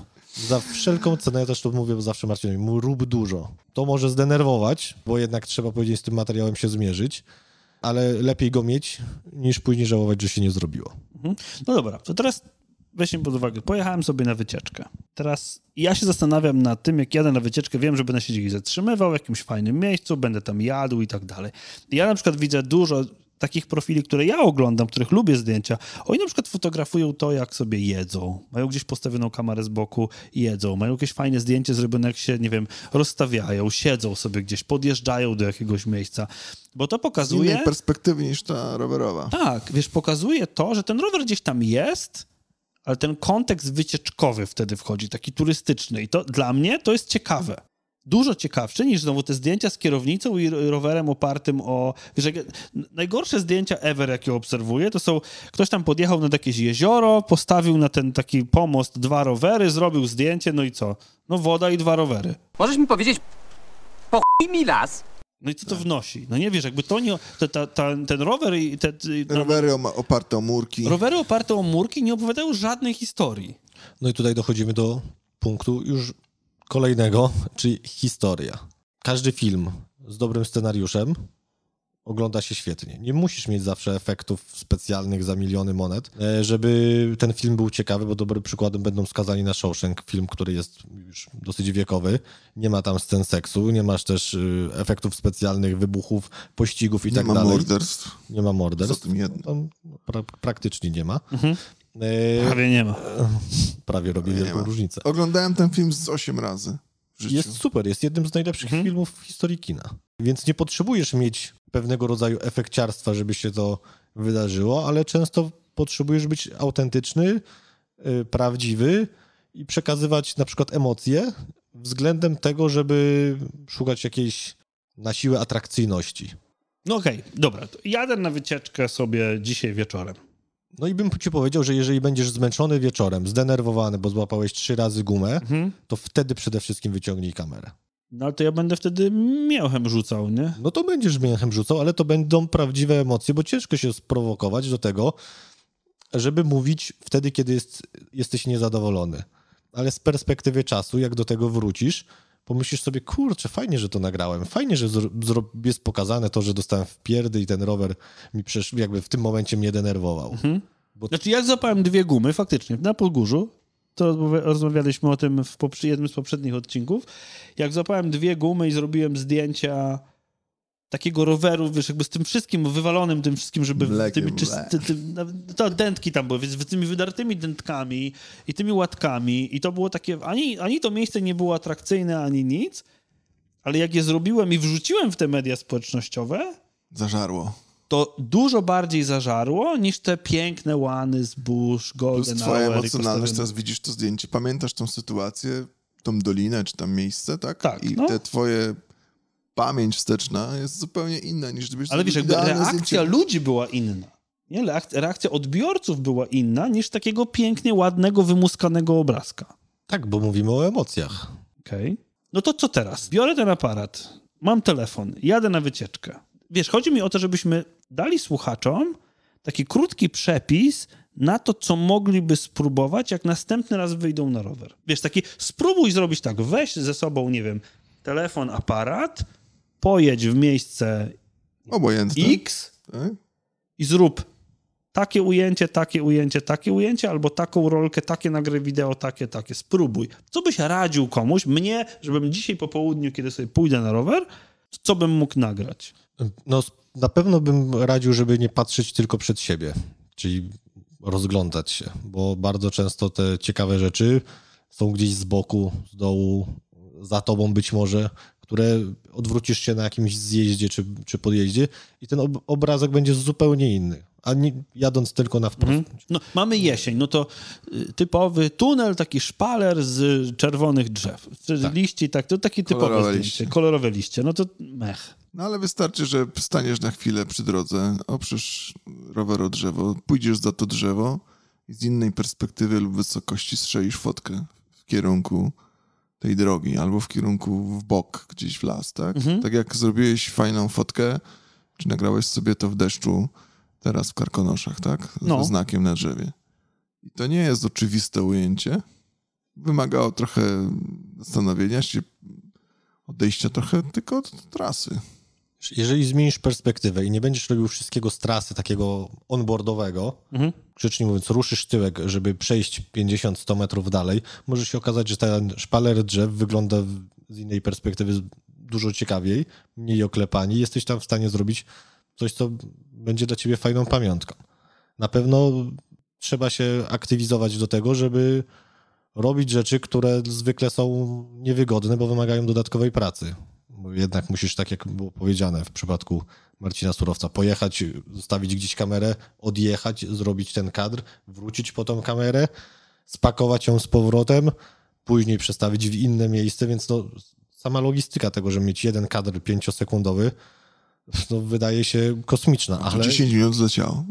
Za wszelką cenę, ja też to mówię zawsze Marcinowi, rób dużo. To może zdenerwować, bo jednak trzeba powiedzieć, z tym materiałem się zmierzyć, ale lepiej go mieć, niż później żałować, że się nie zrobiło. Mhm. No dobra, to teraz weźmy pod uwagę, pojechałem sobie na wycieczkę. Teraz ja się zastanawiam nad tym, jak jadę na wycieczkę, wiem, że będę się gdzieś zatrzymywał w jakimś fajnym miejscu, będę tam jadł i tak dalej. Ja na przykład widzę dużo takich profili, które ja oglądam, których lubię zdjęcia, oni na przykład fotografują to, jak sobie jedzą. Mają gdzieś postawioną kamerę z boku i jedzą. Mają jakieś fajne zdjęcie zrobione, jak się, nie wiem, rozstawiają, siedzą sobie gdzieś, podjeżdżają do jakiegoś miejsca. Bo to pokazuje... Z innej perspektywy niż ta rowerowa. Tak, wiesz, pokazuje to, że ten rower gdzieś tam jest, ale ten kontekst wycieczkowy wtedy wchodzi, taki turystyczny. I to dla mnie to jest ciekawe dużo ciekawsze niż znowu te zdjęcia z kierownicą i rowerem opartym o... Wiesz, jak... najgorsze zdjęcia ever, jakie obserwuję, to są... Ktoś tam podjechał nad jakieś jezioro, postawił na ten taki pomost dwa rowery, zrobił zdjęcie, no i co? No woda i dwa rowery. Możesz mi powiedzieć, po mi las? No i co to wnosi? No nie wiesz, jakby to nie. Ta, ta, ta, ten rower i. Te, no, rowery oparte o murki. Rowery oparte o murki nie opowiadają żadnej historii. No i tutaj dochodzimy do punktu już kolejnego, czyli historia. Każdy film z dobrym scenariuszem ogląda się świetnie. Nie musisz mieć zawsze efektów specjalnych za miliony monet, e, żeby ten film był ciekawy, bo dobrym przykładem będą skazani na Shawshank, film, który jest już dosyć wiekowy. Nie ma tam scen seksu, nie masz też y, efektów specjalnych, wybuchów, pościgów i nie tak dalej. Nie ma morderstw. Nie ma morderstw. Za tym jednym. No, pra praktycznie nie ma. Mhm. Yy, Prawie nie ma. Prawie robi Prawie wielką różnicę. Oglądałem ten film z 8 razy. Jest super, jest jednym z najlepszych mhm. filmów w historii kina. Więc nie potrzebujesz mieć pewnego rodzaju efekciarstwa, żeby się to wydarzyło, ale często potrzebujesz być autentyczny, yy, prawdziwy i przekazywać na przykład emocje względem tego, żeby szukać jakiejś na siłę atrakcyjności. No okej, okay, dobra. Jadę na wycieczkę sobie dzisiaj wieczorem. No i bym ci powiedział, że jeżeli będziesz zmęczony wieczorem, zdenerwowany, bo złapałeś trzy razy gumę, mhm. to wtedy przede wszystkim wyciągnij kamerę. No ale to ja będę wtedy mięchem rzucał, nie? No to będziesz mięchem rzucał, ale to będą prawdziwe emocje, bo ciężko się sprowokować do tego, żeby mówić wtedy, kiedy jest, jesteś niezadowolony. Ale z perspektywy czasu, jak do tego wrócisz, pomyślisz sobie, kurczę, fajnie, że to nagrałem, fajnie, że jest pokazane to, że dostałem wpierdy i ten rower mi przecież jakby w tym momencie mnie denerwował. Mhm. Bo... Znaczy jak zapałem dwie gumy faktycznie na Podgórzu, to rozmawialiśmy o tym w jednym z poprzednich odcinków, jak zapałem dwie gumy i zrobiłem zdjęcia takiego roweru, wiesz, jakby z tym wszystkim wywalonym, tym wszystkim, żeby Mlekiem, tymi czystymi, no, to dętki tam były, więc tymi wydartymi dętkami i tymi łatkami i to było takie, ani, ani to miejsce nie było atrakcyjne, ani nic, ale jak je zrobiłem i wrzuciłem w te media społecznościowe... Zażarło. To dużo bardziej zażarło niż te piękne łany z burz, golden Plus twoja emocjonalność, teraz widzisz to zdjęcie, pamiętasz tą sytuację, tą dolinę czy tam miejsce, tak? Tak. I no. te twoje pamięć wsteczna jest zupełnie inna niż gdybyś... Ale wiesz, jakby reakcja zdjęcie. ludzi była inna. Nie? Reakcja odbiorców była inna niż takiego pięknie, ładnego, wymuskanego obrazka. Tak, bo mówimy o emocjach. Okej. Okay. No to co teraz? Biorę ten aparat, mam telefon, jadę na wycieczkę. Wiesz, chodzi mi o to, żebyśmy dali słuchaczom taki krótki przepis na to, co mogliby spróbować, jak następny raz wyjdą na rower. Wiesz, taki spróbuj zrobić tak, weź ze sobą, nie wiem, telefon, aparat, pojedź w miejsce Obojętne. X tak? i zrób takie ujęcie, takie ujęcie, takie ujęcie, albo taką rolkę, takie nagrę wideo, takie, takie. Spróbuj. Co byś radził komuś, mnie, żebym dzisiaj po południu, kiedy sobie pójdę na rower, co bym mógł nagrać? No, na pewno bym radził, żeby nie patrzeć tylko przed siebie, czyli rozglądać się, bo bardzo często te ciekawe rzeczy są gdzieś z boku, z dołu, za tobą być może, które odwrócisz się na jakimś zjeździe czy, czy podjeździe i ten ob obrazek będzie zupełnie inny, a nie jadąc tylko na wprost. Mhm. No, mamy jesień, no to y, typowy tunel, taki szpaler z czerwonych drzew, z tak. liści, tak, to takie typowe kolorowe zdjęcie, liście. kolorowe liście, no to mech. No ale wystarczy, że staniesz na chwilę przy drodze, oprzesz rower o drzewo, pójdziesz za to drzewo i z innej perspektywy lub wysokości strzelisz fotkę w kierunku tej drogi, albo w kierunku w bok, gdzieś w las, tak? Mhm. Tak jak zrobiłeś fajną fotkę, czy nagrałeś sobie to w deszczu, teraz w Karkonoszach, tak? Z no. znakiem na drzewie. I to nie jest oczywiste ujęcie. Wymagało trochę zastanowienia się, odejścia trochę tylko od trasy jeżeli zmienisz perspektywę i nie będziesz robił wszystkiego z trasy takiego onboardowego, mhm. grzecznie mówiąc, ruszysz tyłek, żeby przejść 50-100 metrów dalej, może się okazać, że ten szpaler drzew wygląda z innej perspektywy dużo ciekawiej, mniej oklepani. Jesteś tam w stanie zrobić coś, co będzie dla ciebie fajną pamiątką. Na pewno trzeba się aktywizować do tego, żeby robić rzeczy, które zwykle są niewygodne, bo wymagają dodatkowej pracy jednak musisz, tak jak było powiedziane w przypadku Marcina Surowca, pojechać, zostawić gdzieś kamerę, odjechać, zrobić ten kadr, wrócić po tą kamerę, spakować ją z powrotem, później przestawić w inne miejsce, więc to no, sama logistyka tego, żeby mieć jeden kadr pięciosekundowy, no, wydaje się kosmiczna. Ale... 10 minut zleciało.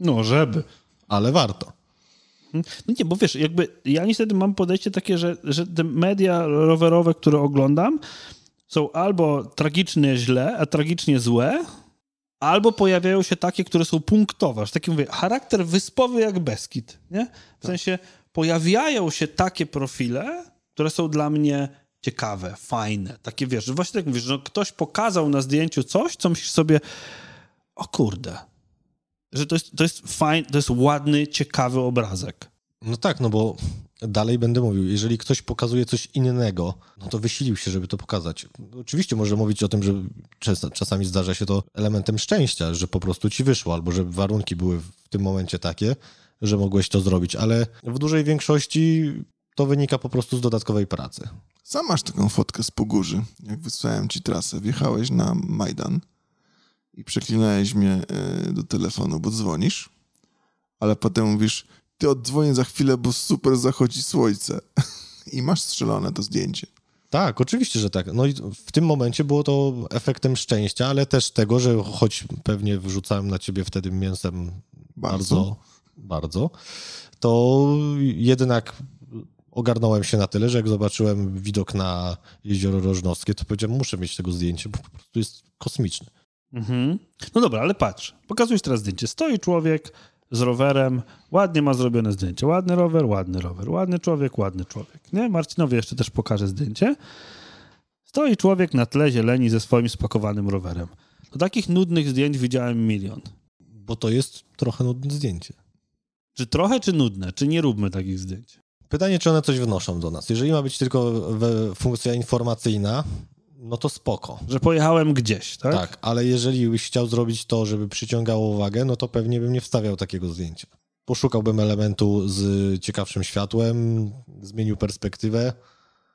No, żeby. Ale warto. No nie, bo wiesz, jakby ja niestety mam podejście takie, że, że te media rowerowe, które oglądam, są albo tragicznie źle, a tragicznie złe, albo pojawiają się takie, które są punktowe. Taki mówię, charakter wyspowy jak Beskid, nie? W tak. sensie pojawiają się takie profile, które są dla mnie ciekawe, fajne, takie wiesz, właśnie tak mówisz, że no ktoś pokazał na zdjęciu coś, co myślisz sobie, o kurde, że to jest, to jest fajny, to jest ładny, ciekawy obrazek. No tak, no bo dalej będę mówił. Jeżeli ktoś pokazuje coś innego, no to wysilił się, żeby to pokazać. Oczywiście można mówić o tym, że czasami zdarza się to elementem szczęścia, że po prostu ci wyszło, albo że warunki były w tym momencie takie, że mogłeś to zrobić, ale w dużej większości to wynika po prostu z dodatkowej pracy. Sam masz taką fotkę z Pogórzy, jak wysłałem ci trasę. Wjechałeś na Majdan i przeklinałeś mnie e, do telefonu, bo dzwonisz, ale potem mówisz, ty oddzwonię za chwilę, bo super zachodzi słońce. I masz strzelone to zdjęcie. Tak, oczywiście, że tak. No i w tym momencie było to efektem szczęścia, ale też tego, że choć pewnie wrzucałem na ciebie wtedy mięsem bardzo, bardzo, bardzo to jednak ogarnąłem się na tyle, że jak zobaczyłem widok na jezioro Rożnowskie, to powiedziałem, muszę mieć tego zdjęcie, bo po prostu jest kosmiczny. Mhm. No dobra, ale patrz, pokazujesz teraz zdjęcie. Stoi człowiek, z rowerem, ładnie ma zrobione zdjęcie. Ładny rower, ładny rower, ładny człowiek, ładny człowiek. Nie? Marcinowi jeszcze też pokażę zdjęcie. Stoi człowiek na tle zieleni ze swoim spakowanym rowerem. Do takich nudnych zdjęć widziałem milion. Bo to jest trochę nudne zdjęcie. Czy trochę, czy nudne? Czy nie róbmy takich zdjęć? Pytanie, czy one coś wnoszą do nas. Jeżeli ma być tylko funkcja informacyjna, no to spoko. Że pojechałem gdzieś, tak? Tak, ale jeżeli byś chciał zrobić to, żeby przyciągało uwagę, no to pewnie bym nie wstawiał takiego zdjęcia. Poszukałbym elementu z ciekawszym światłem, zmienił perspektywę.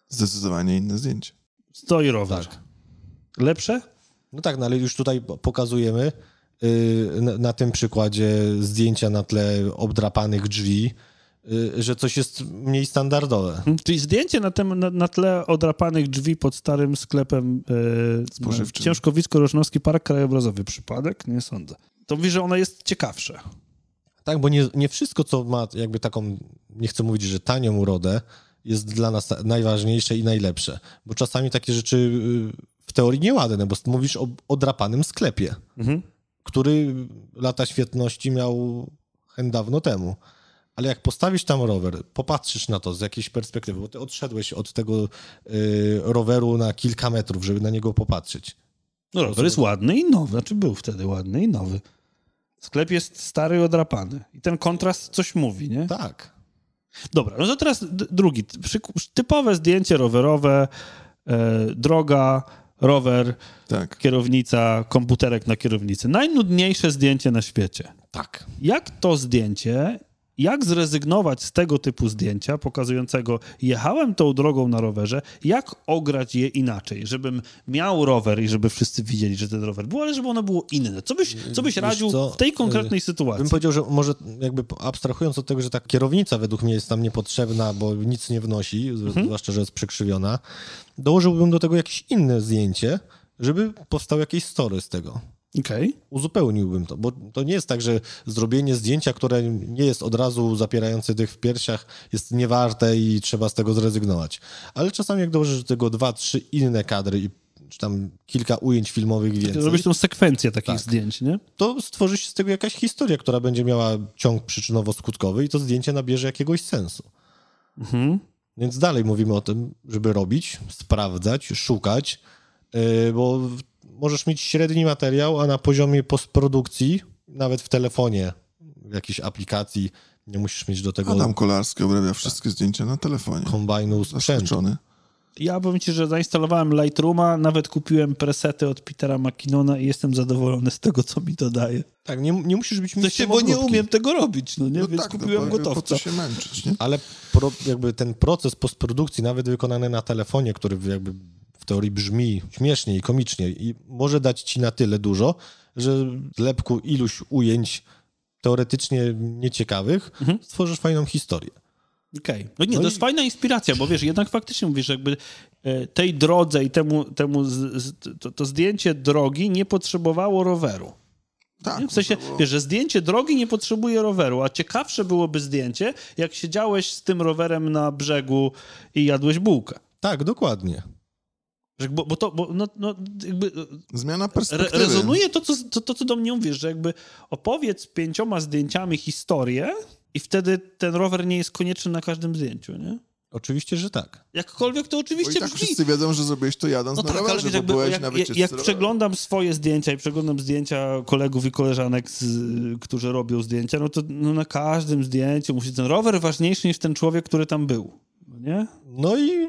Zdecydowanie inne zdjęcie. Stoi rower. Tak. Lepsze? No tak, no ale już tutaj pokazujemy yy, na, na, tym przykładzie zdjęcia na tle obdrapanych drzwi, Y, że coś jest mniej standardowe. Mhm. Czyli zdjęcie na, tem na, na tle odrapanych drzwi pod starym sklepem yy, Ciężkowisko-Rożnowski Park Krajobrazowy. Przypadek? Nie sądzę. To mówi, że ona jest ciekawsze. Tak, bo nie, nie wszystko, co ma jakby taką, nie chcę mówić, że tanią urodę, jest dla nas najważniejsze i najlepsze. Bo czasami takie rzeczy y, w teorii nieładne, bo mówisz o odrapanym sklepie, mhm. który lata świetności miał hen dawno temu ale jak postawisz tam rower, popatrzysz na to z jakiejś perspektywy, bo ty odszedłeś od tego y, roweru na kilka metrów, żeby na niego popatrzeć. No rower jest ładny i nowy, znaczy był wtedy ładny i nowy. Sklep jest stary i odrapany. I ten kontrast coś mówi, nie? Tak. Dobra, no to teraz drugi. Typowe zdjęcie rowerowe, e, droga, rower, tak. kierownica, komputerek na kierownicy. Najnudniejsze zdjęcie na świecie. Tak. Jak to zdjęcie jak zrezygnować z tego typu zdjęcia pokazującego jechałem tą drogą na rowerze, jak ograć je inaczej, żebym miał rower i żeby wszyscy widzieli, że ten rower był, ale żeby ono było inne. Co byś, co byś radził co? w tej konkretnej e, sytuacji? Bym powiedział, że może jakby abstrahując od tego, że ta kierownica według mnie jest tam niepotrzebna, bo nic nie wnosi, mhm. zwłaszcza, że jest przekrzywiona, dołożyłbym do tego jakieś inne zdjęcie, żeby powstał jakieś story z tego. Okay. Uzupełniłbym to, bo to nie jest tak, że zrobienie zdjęcia, które nie jest od razu zapierające tych w piersiach, jest niewarte i trzeba z tego zrezygnować. Ale czasami jak dołożysz do tego dwa, trzy inne kadry i czy tam kilka ujęć filmowych więcej. Zrobisz tą sekwencję takich tak. zdjęć, nie? To stworzy się z tego jakaś historia, która będzie miała ciąg przyczynowo-skutkowy i to zdjęcie nabierze jakiegoś sensu. Mhm. Więc dalej mówimy o tym, żeby robić, sprawdzać, szukać, y, bo możesz mieć średni materiał, a na poziomie postprodukcji, nawet w telefonie, w jakiejś aplikacji, nie musisz mieć do tego... Adam Kolarski obrabia wszystkie tak. zdjęcia na telefonie. Kombajnu sprzętu. Ja powiem ci, że zainstalowałem Lightrooma, nawet kupiłem presety od Petera McKinnona i jestem zadowolony z tego, co mi to daje. Tak, nie, nie musisz być mistrzem Bo nie umiem tego robić, no nie? No Więc tak, no kupiłem no, gotowca. się męczyć, nie? Ale pro, jakby ten proces postprodukcji, nawet wykonany na telefonie, który jakby w teorii brzmi śmiesznie i komicznie i może dać ci na tyle dużo, że z lepku iluś ujęć teoretycznie nieciekawych mhm. stworzysz fajną historię. Okej. Okay. No nie, no to i... jest fajna inspiracja, bo wiesz, jednak faktycznie mówisz, jakby e, tej drodze i temu, temu z, z, to, to, zdjęcie drogi nie potrzebowało roweru. Tak. W sensie, wiesz, że zdjęcie drogi nie potrzebuje roweru, a ciekawsze byłoby zdjęcie, jak siedziałeś z tym rowerem na brzegu i jadłeś bułkę. Tak, dokładnie. Że, bo, bo to, bo, no, no, jakby, e, Zmiana perspektywy. Re rezonuje to co, to, to, co do mnie mówisz, że jakby opowiedz pięcioma zdjęciami historię i wtedy ten rower nie jest konieczny na każdym zdjęciu, nie? Oczywiście, że tak. Jakkolwiek to oczywiście Bo tak wszyscy wiedzą, że zrobiłeś to jadąc no na tak, rowerze, jakby, byłeś jak, na wycieczce Jak, jak przeglądam swoje zdjęcia i przeglądam zdjęcia kolegów i koleżanek, z, którzy robią zdjęcia, no to no na każdym zdjęciu musi ten rower ważniejszy niż ten człowiek, który tam był, no nie? No i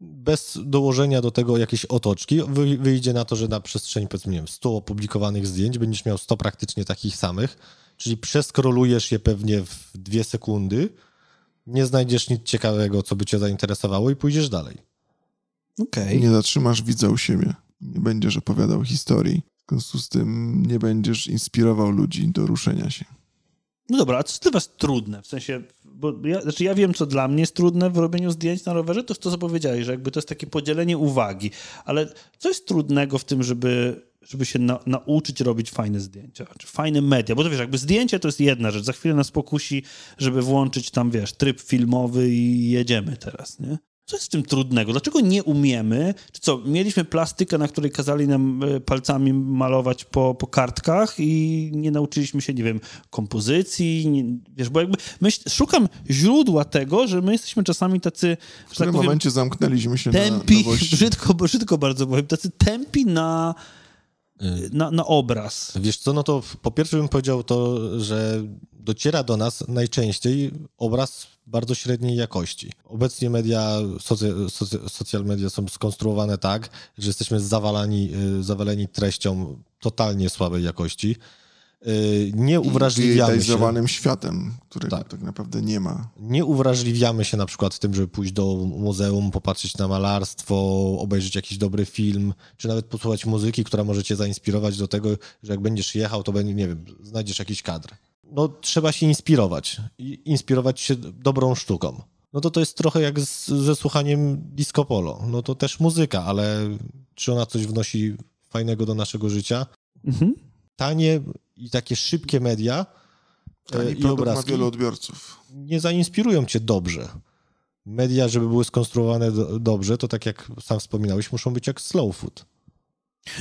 bez dołożenia do tego jakiejś otoczki, wy, wyjdzie na to, że na przestrzeni powiedzmy, nie wiem, 100 opublikowanych zdjęć będziesz miał 100 praktycznie takich samych, czyli przeskrolujesz je pewnie w dwie sekundy, nie znajdziesz nic ciekawego, co by cię zainteresowało i pójdziesz dalej. Okej. Okay. Nie zatrzymasz widza u siebie, nie będziesz opowiadał historii, w związku z tym nie będziesz inspirował ludzi do ruszenia się. No dobra, a co jest dla was trudne? W sensie bo ja, znaczy ja wiem, co dla mnie jest trudne w robieniu zdjęć na rowerze, to jest to, co powiedziałeś, że jakby to jest takie podzielenie uwagi, ale co jest trudnego w tym, żeby żeby się na, nauczyć robić fajne zdjęcia, czy fajne media, bo to wiesz, jakby zdjęcie to jest jedna rzecz, za chwilę nas pokusi, żeby włączyć tam, wiesz, tryb filmowy i jedziemy teraz, nie? Co jest z tym trudnego? Dlaczego nie umiemy? Co, mieliśmy plastykę, na której kazali nam e, palcami malować po, po kartkach i nie nauczyliśmy się, nie wiem, kompozycji, nie, wiesz, bo jakby myśl, szukam źródła tego, że my jesteśmy czasami tacy... W którym tak momencie powiem, zamknęliśmy się tempi, na, na brzydko, brzydko bardzo powiem, tacy tempi na Y, na, na obraz. Wiesz co, no to po pierwsze bym powiedział to, że dociera do nas najczęściej obraz bardzo średniej jakości. Obecnie media, socy, socy, social media są skonstruowane tak, że jesteśmy zawalani, y, zawaleni treścią totalnie słabej jakości. Y, nie uwrażliwiamy się. światem, którego tak. tak naprawdę nie ma. Nie uwrażliwiamy się na przykład tym, żeby pójść do muzeum, popatrzeć na malarstwo, obejrzeć jakiś dobry film, czy nawet posłuchać muzyki, która może cię zainspirować do tego, że jak będziesz jechał, to będzie, nie wiem, znajdziesz jakiś kadr. No trzeba się inspirować i inspirować się dobrą sztuką. No to to jest trochę jak z, ze słuchaniem disco polo. No to też muzyka, ale czy ona coś wnosi fajnego do naszego życia? Mhm. Tanie i takie szybkie media e, i obrazki ma wielu odbiorców. nie zainspirują cię dobrze. Media, żeby były skonstruowane do, dobrze, to tak jak sam wspominałeś, muszą być jak slow food.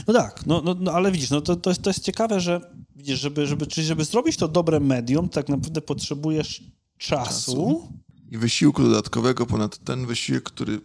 No tak, no, no, no, ale widzisz, no to, to, jest, to jest ciekawe, że widzisz, żeby, żeby, czyli żeby zrobić to dobre medium, tak naprawdę potrzebujesz czasu. czasu. I wysiłku dodatkowego ponad ten wysiłek, który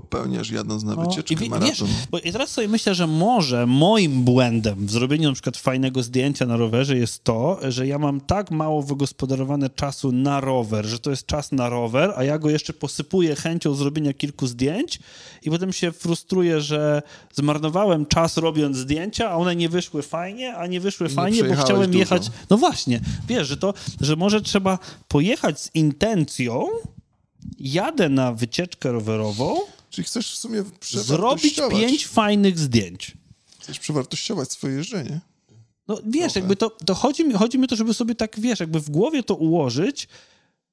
popełniasz jadąc na no, wycieczkę no, i, maraton. Wiesz, bo I teraz sobie myślę, że może moim błędem w zrobieniu na przykład fajnego zdjęcia na rowerze jest to, że ja mam tak mało wygospodarowane czasu na rower, że to jest czas na rower, a ja go jeszcze posypuję chęcią zrobienia kilku zdjęć i potem się frustruję, że zmarnowałem czas robiąc zdjęcia, a one nie wyszły fajnie, a nie wyszły nie fajnie, bo chciałem dużo. jechać... No właśnie, wiesz, że to, że może trzeba pojechać z intencją, jadę na wycieczkę rowerową, Czyli chcesz w sumie Zrobić pięć fajnych zdjęć. Chcesz przewartościować swoje życie. No wiesz, jakby to, to chodzi, mi, chodzi mi o to, żeby sobie tak, wiesz, jakby w głowie to ułożyć,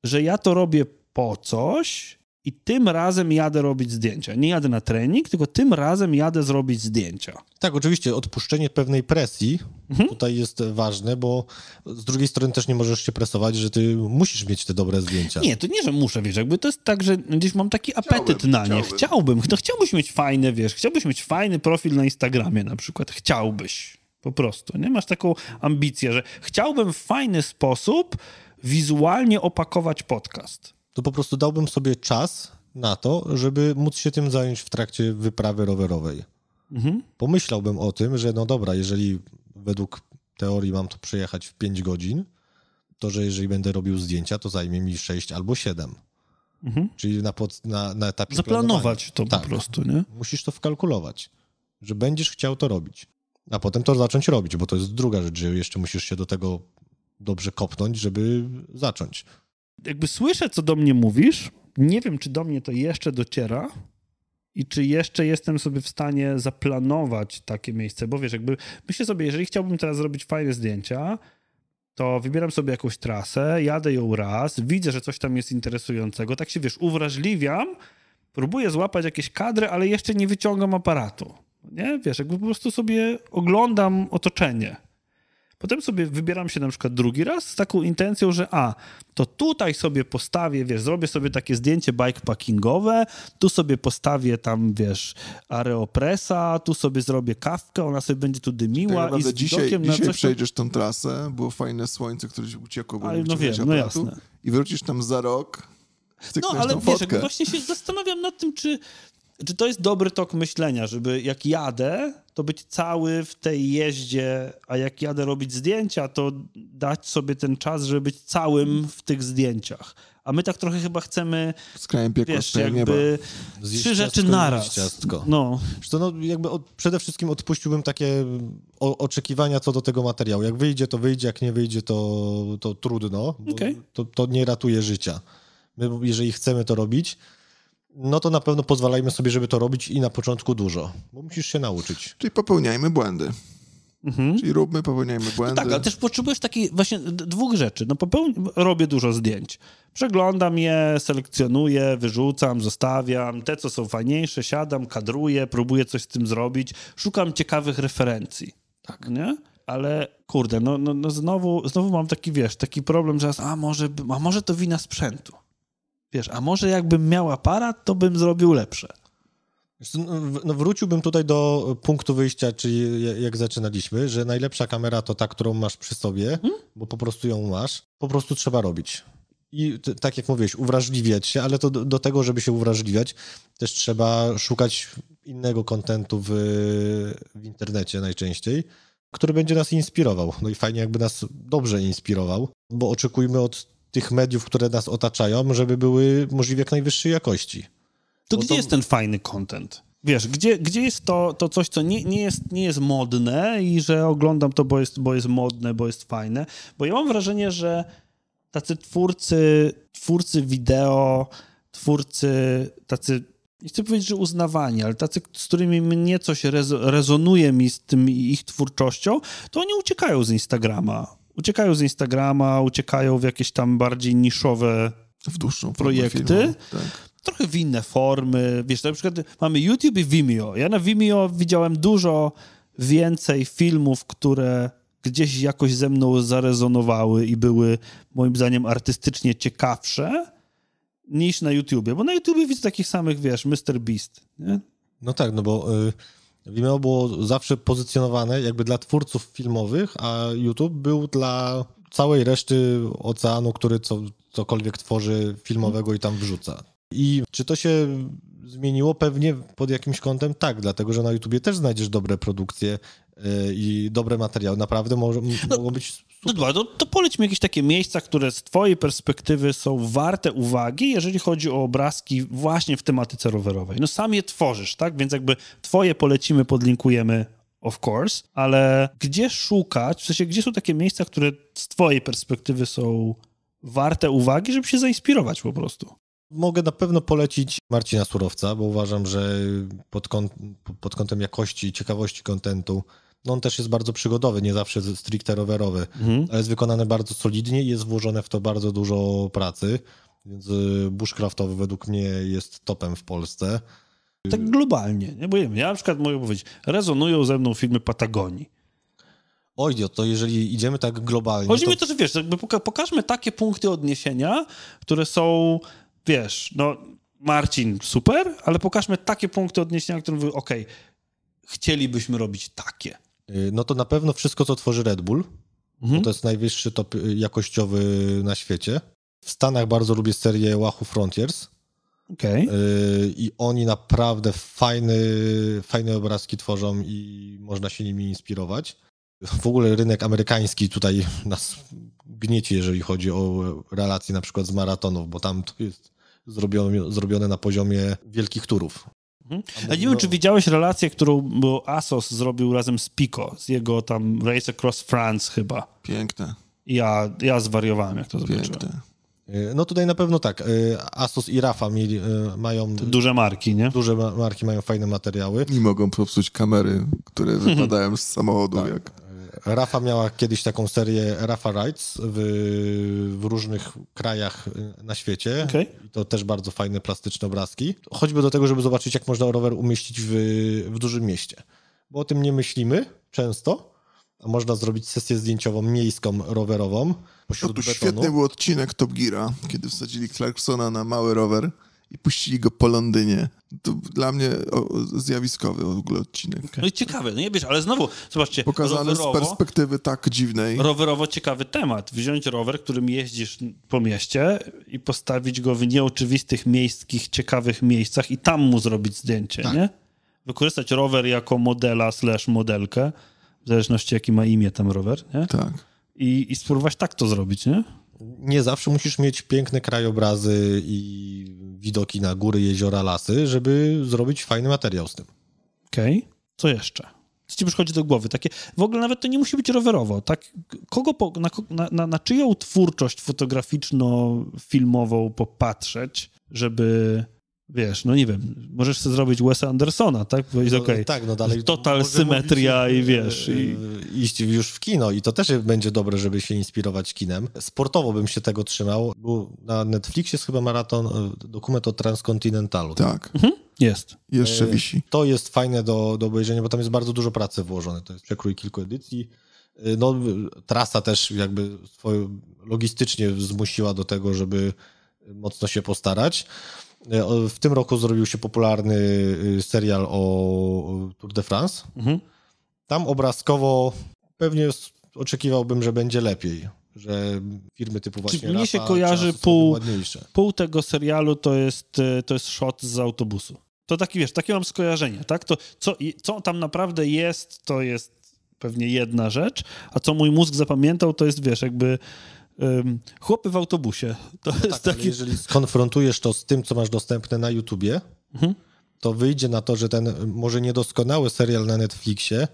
że ja to robię po coś i tym razem jadę robić zdjęcia. Nie jadę na trening, tylko tym razem jadę zrobić zdjęcia. Tak, oczywiście, odpuszczenie pewnej presji mhm. tutaj jest ważne, bo z drugiej strony też nie możesz się presować, że ty musisz mieć te dobre zdjęcia. Nie, to nie, że muszę, wiesz, jakby to jest tak, że gdzieś mam taki chciałbym, apetyt na chciałbym. nie. Chciałbym, no chciałbyś mieć fajne, wiesz, chciałbyś mieć fajny profil na Instagramie na przykład, chciałbyś po prostu, nie? Masz taką ambicję, że chciałbym w fajny sposób wizualnie opakować podcast to po prostu dałbym sobie czas na to, żeby móc się tym zająć w trakcie wyprawy rowerowej. Mhm. Pomyślałbym o tym, że no dobra, jeżeli według teorii mam to przejechać w 5 godzin, to że jeżeli będę robił zdjęcia, to zajmie mi 6 albo 7. Mhm. Czyli na, pod, na, na etapie. Zaplanować to po tak. prostu, nie? Musisz to wkalkulować, że będziesz chciał to robić. A potem to zacząć robić, bo to jest druga rzecz, że jeszcze musisz się do tego dobrze kopnąć, żeby zacząć jakby słyszę, co do mnie mówisz, nie wiem, czy do mnie to jeszcze dociera i czy jeszcze jestem sobie w stanie zaplanować takie miejsce, bo wiesz, jakby myślę sobie, jeżeli chciałbym teraz zrobić fajne zdjęcia, to wybieram sobie jakąś trasę, jadę ją raz, widzę, że coś tam jest interesującego, tak się, wiesz, uwrażliwiam, próbuję złapać jakieś kadry, ale jeszcze nie wyciągam aparatu, nie? Wiesz, jakby po prostu sobie oglądam otoczenie. Potem sobie wybieram się na przykład drugi raz z taką intencją, że a, to tutaj sobie postawię, wiesz, zrobię sobie takie zdjęcie bikepackingowe, tu sobie postawię tam, wiesz, areopresa, tu sobie zrobię kawkę, ona sobie będzie tu dymiła tak i z dzisiaj, dzisiaj na coś... przejdziesz tą trasę, było fajne słońce, które ci uciekło, bo Ale, no wiem, no aparatu, no jasne. i wrócisz tam za rok, no, ale wiesz, właśnie się zastanawiam nad tym, czy czy to jest dobry tok myślenia, żeby jak jadę, to być cały w tej jeździe, a jak jadę robić zdjęcia, to dać sobie ten czas, żeby być całym w tych zdjęciach. A my tak trochę chyba chcemy. Z krajem piekła, wiesz, jakby zjeść trzy rzeczy naraz. Ciastko. No. To no, jakby od, przede wszystkim odpuściłbym takie o, oczekiwania co do tego materiału. Jak wyjdzie, to wyjdzie, jak nie wyjdzie, to, to trudno. Okay. To, to nie ratuje życia. My, jeżeli chcemy to robić, no to na pewno pozwalajmy sobie, żeby to robić i na początku dużo, bo musisz się nauczyć. Czyli popełniajmy błędy. Mhm. Czyli róbmy, popełniajmy błędy. No tak, ale też potrzebujesz takich właśnie dwóch rzeczy. No popełni, robię dużo zdjęć. Przeglądam je, selekcjonuję, wyrzucam, zostawiam. Te, co są fajniejsze, siadam, kadruję, próbuję coś z tym zrobić. Szukam ciekawych referencji. Tak, nie? ale kurde, no, no, no, znowu, znowu mam taki, wiesz, taki problem, że a może, a może to wina sprzętu. Wiesz, a może jakbym miał aparat, to bym zrobił lepsze. No, no wróciłbym tutaj do punktu wyjścia, czyli jak zaczynaliśmy, że najlepsza kamera to ta, którą masz przy sobie, hmm? bo po prostu ją masz, po prostu trzeba robić. I tak jak mówiłeś, uwrażliwiać się, ale to do, do tego, żeby się uwrażliwiać, też trzeba szukać innego kontentu w, w internecie najczęściej, który będzie nas inspirował. No i fajnie, jakby nas dobrze inspirował, bo oczekujmy od tych mediów, które nas otaczają, żeby były możliwie jak najwyższej jakości. To Bo gdzie to... jest ten fajny content? wiesz, gdzie, gdzie jest to, to coś, co nie, nie, jest, nie jest modne i że oglądam to, bo jest, bo jest modne, bo jest fajne, bo ja mam wrażenie, że tacy twórcy, twórcy wideo, twórcy tacy, nie chcę powiedzieć, że uznawani, ale tacy, z którymi mnie coś rezonuje mi z tym ich twórczością, to oni uciekają z Instagrama uciekają z Instagrama, uciekają w jakieś tam bardziej niszowe w dłuższą projekty. Tak. Trochę w inne formy. Wiesz, na przykład mamy YouTube i Vimeo. Ja na Vimeo widziałem dużo więcej filmów, które gdzieś jakoś ze mną zarezonowały i były moim zdaniem artystycznie ciekawsze niż na YouTubie. Bo na YouTubie widzę takich samych, wiesz, Mr. Beast. Nie? No tak, no bo. Y Vimeo było zawsze pozycjonowane jakby dla twórców filmowych, a YouTube był dla całej reszty oceanu, który co, cokolwiek tworzy filmowego i tam wrzuca. I czy to się zmieniło? Pewnie pod jakimś kątem tak, dlatego że na YouTubie też znajdziesz dobre produkcje y, i dobre materiały. Naprawdę może, no, mogą być Super. No, to poleć mi jakieś takie miejsca, które z twojej perspektywy są warte uwagi, jeżeli chodzi o obrazki właśnie w tematyce rowerowej. No sam je tworzysz, tak? Więc jakby twoje polecimy, podlinkujemy of course, ale gdzie szukać, w sensie gdzie są takie miejsca, które z twojej perspektywy są warte uwagi, żeby się zainspirować po prostu? Mogę na pewno polecić Marcina Surowca, bo uważam, że pod, kąt, pod kątem jakości i ciekawości kontentu no on też jest bardzo przygodowy, nie zawsze stricte rowerowy, mhm. ale jest wykonany bardzo solidnie i jest włożone w to bardzo dużo pracy. Więc y, bushcraftowy według mnie jest topem w Polsce. Tak globalnie, nie? Bo wiem, ja na przykład mogę powiedzieć, rezonują ze mną filmy Patagonii. Ojdio, to jeżeli idziemy tak globalnie... Chodzi to... mi to, że wiesz, jakby pokażmy takie punkty odniesienia, które są, wiesz, no Marcin super, ale pokażmy takie punkty odniesienia, które mówią, okej, okay, chcielibyśmy robić takie. Y, no to na pewno wszystko, co tworzy Red Bull, mhm. to jest najwyższy top y, jakościowy na świecie. W Stanach bardzo lubię serię Wahoo Frontiers. Okay. I oni naprawdę fajny, fajne obrazki tworzą i można się nimi inspirować. W ogóle rynek amerykański tutaj nas gnieci, jeżeli chodzi o relacje na przykład z maratonów, bo tam to jest zrobione, zrobione na poziomie wielkich turów. Hmm? Ja nie wiem, czy no. widziałeś relację, którą Asos zrobił razem z Pico, z jego tam Race Across France chyba. Piękne. Ja, ja zwariowałem, jak to Piękne. zobaczyłem. E, no tutaj na pewno tak, e, Asus i Rafa mieli, e, mają... Duże marki, nie? Duże marki mają fajne materiały. I mogą popsuć kamery, które wypadają z samochodu. Tak. Jak... Rafa miała kiedyś taką serię Rafa Rides w, w różnych krajach na świecie. Okay. To też bardzo fajne plastyczne obrazki. Choćby do tego, żeby zobaczyć, jak można rower umieścić w, w dużym mieście. Bo o tym nie myślimy często. Można zrobić sesję zdjęciową miejską, rowerową. Pośród no tu betonu. świetny był odcinek Top Geara, kiedy wsadzili Clarksona na mały rower i puścili go po Londynie. To dla mnie zjawiskowy w ogóle odcinek. Okay. No i ciekawy, no nie wiesz, ale znowu, zobaczcie. Pokazane rowerowo, z perspektywy tak dziwnej. Rowerowo ciekawy temat. Wziąć rower, którym jeździsz po mieście i postawić go w nieoczywistych, miejskich, ciekawych miejscach i tam mu zrobić zdjęcie, tak. nie? Wykorzystać rower jako modela slash modelkę, w zależności jaki ma imię ten rower, nie? Tak. I, i spróbować tak to zrobić, nie? nie zawsze musisz mieć piękne krajobrazy i widoki na góry, jeziora, lasy, żeby zrobić fajny materiał z tym. Okej. Okay. Co jeszcze? Co ci przychodzi do głowy? Takie, w ogóle nawet to nie musi być rowerowo. Tak, kogo po, na, na, na, na czyją twórczość fotograficzno-filmową popatrzeć, żeby wiesz, no nie wiem, możesz sobie zrobić Wes Andersona, tak? Powiedzieć, no, okay, tak, no dalej. Total symetria mówić, i wiesz. E, I... E, iść już w kino i to też będzie dobre, żeby się inspirować kinem. Sportowo bym się tego trzymał. Był na Netflixie jest chyba maraton, e, dokument o Transkontynentalu. Tak. Mhm. Jest. Jeszcze wisi. To jest fajne do, do obejrzenia, bo tam jest bardzo dużo pracy włożone. To jest przekrój kilku edycji. No, trasa też jakby swoją logistycznie zmusiła do tego, żeby mocno się postarać. E, w tym roku zrobił się popularny y, serial o Tour de France. Mhm. Tam obrazkowo pewnie oczekiwałbym, że będzie lepiej. Że firmy typu właśnie. Czy mnie się kojarzy pół, pół tego serialu to jest, y, to jest shot z autobusu. To taki wiesz, takie mam skojarzenie, tak? To co, co tam naprawdę jest, to jest pewnie jedna rzecz, a co mój mózg zapamiętał, to jest wiesz, jakby chłopy w autobusie. To no jest tak, takie... Jeżeli skonfrontujesz to z tym, co masz dostępne na YouTubie, mhm. to wyjdzie na to, że ten e, może niedoskonały serial na Netflixie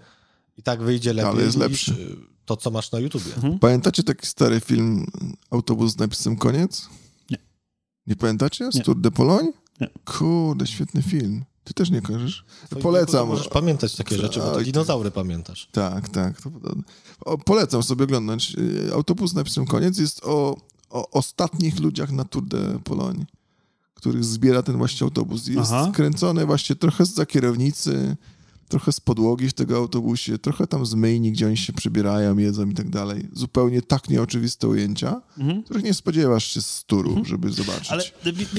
i tak wyjdzie lepiej Ale jest lepszy. to, co masz na YouTubie. Mhm. Pamiętacie taki stary film Autobus z napisem Koniec? Nie. Nie pamiętacie? Z Tour de Pologne? Nie. Kurde, świetny film. Ty też nie kojarzysz? Twoim Polecam. Możesz pamiętać takie rzeczy, bo to dinozaury pamiętasz. Tak, tak. O, polecam sobie oglądać. Y, autobus na napisem koniec jest o, o ostatnich ludziach na Tour de Pologne, których zbiera ten właśnie autobus. Jest Aha. właśnie trochę z za kierownicy, trochę z podłogi w tego autobusie, trochę tam z myjni, gdzie oni się przebierają, jedzą i tak dalej. Zupełnie tak nieoczywiste ujęcia, mhm. których nie spodziewasz się z turu, mhm. żeby zobaczyć. Ale,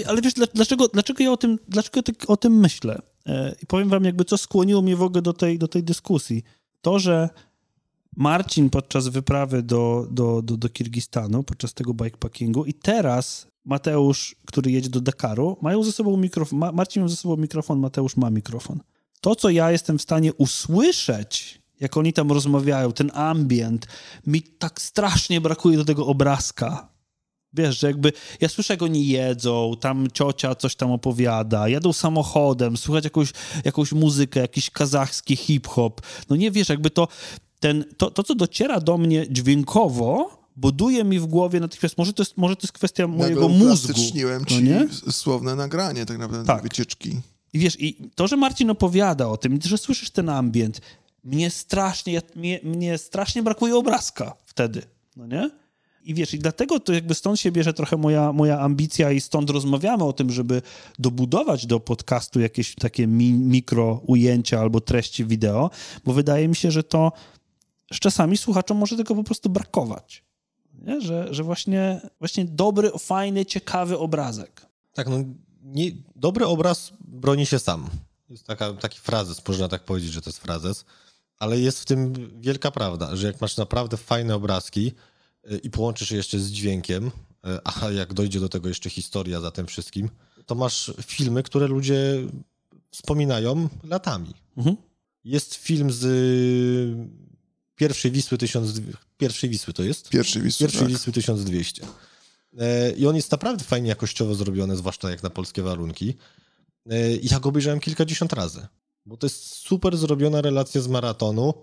ale wiesz, dlaczego, dlaczego ja o tym, dlaczego tak o tym myślę? E, I powiem wam jakby, co skłoniło mnie w ogóle do tej, do tej dyskusji. To, że Marcin podczas wyprawy do, do, do, do Kirgistanu, podczas tego bikepackingu i teraz Mateusz, który jedzie do Dakaru, mają ze sobą mikrofon, Marcin ma ze sobą mikrofon, Mateusz ma mikrofon to, co ja jestem w stanie usłyszeć, jak oni tam rozmawiają, ten ambient, mi tak strasznie brakuje do tego obrazka. Wiesz, że jakby ja słyszę, jak oni jedzą, tam ciocia coś tam opowiada, jadą samochodem, słychać jakąś, jakąś muzykę, jakiś kazachski hip-hop. No nie wiesz, jakby to, ten, to, to, co dociera do mnie dźwiękowo, buduje mi w głowie natychmiast, może to jest, może to jest kwestia mojego mózgu. Nagle no ci no nie? słowne nagranie tak naprawdę tak. wycieczki. I wiesz, i to, że Marcin opowiada o tym, że słyszysz ten ambient, mnie strasznie, mnie, mnie strasznie brakuje obrazka wtedy, no nie? I wiesz, i dlatego to jakby stąd się bierze trochę moja, moja ambicja i stąd rozmawiamy o tym, żeby dobudować do podcastu jakieś takie mi, mikro ujęcia albo treści wideo, bo wydaje mi się, że to z czasami słuchaczom może tego po prostu brakować. Nie? Że, że właśnie, właśnie dobry, fajny, ciekawy obrazek. Tak, no nie, dobry obraz broni się sam. Jest taka, taki frazes, można tak powiedzieć, że to jest frazes, ale jest w tym wielka prawda, że jak masz naprawdę fajne obrazki y, i połączysz je jeszcze z dźwiękiem, y, a jak dojdzie do tego jeszcze historia za tym wszystkim, to masz filmy, które ludzie wspominają latami. Mhm. Jest film z y, pierwszej Wisły tysiąc pierwszej Wisły to jest? Pierwszej Wisły, Pierwszej tak. Wisły 1200 E, I on jest naprawdę fajnie jakościowo zrobiony, zwłaszcza jak na polskie warunki. E, ja go obejrzałem kilkadziesiąt razy, bo to jest super zrobiona relacja z maratonu.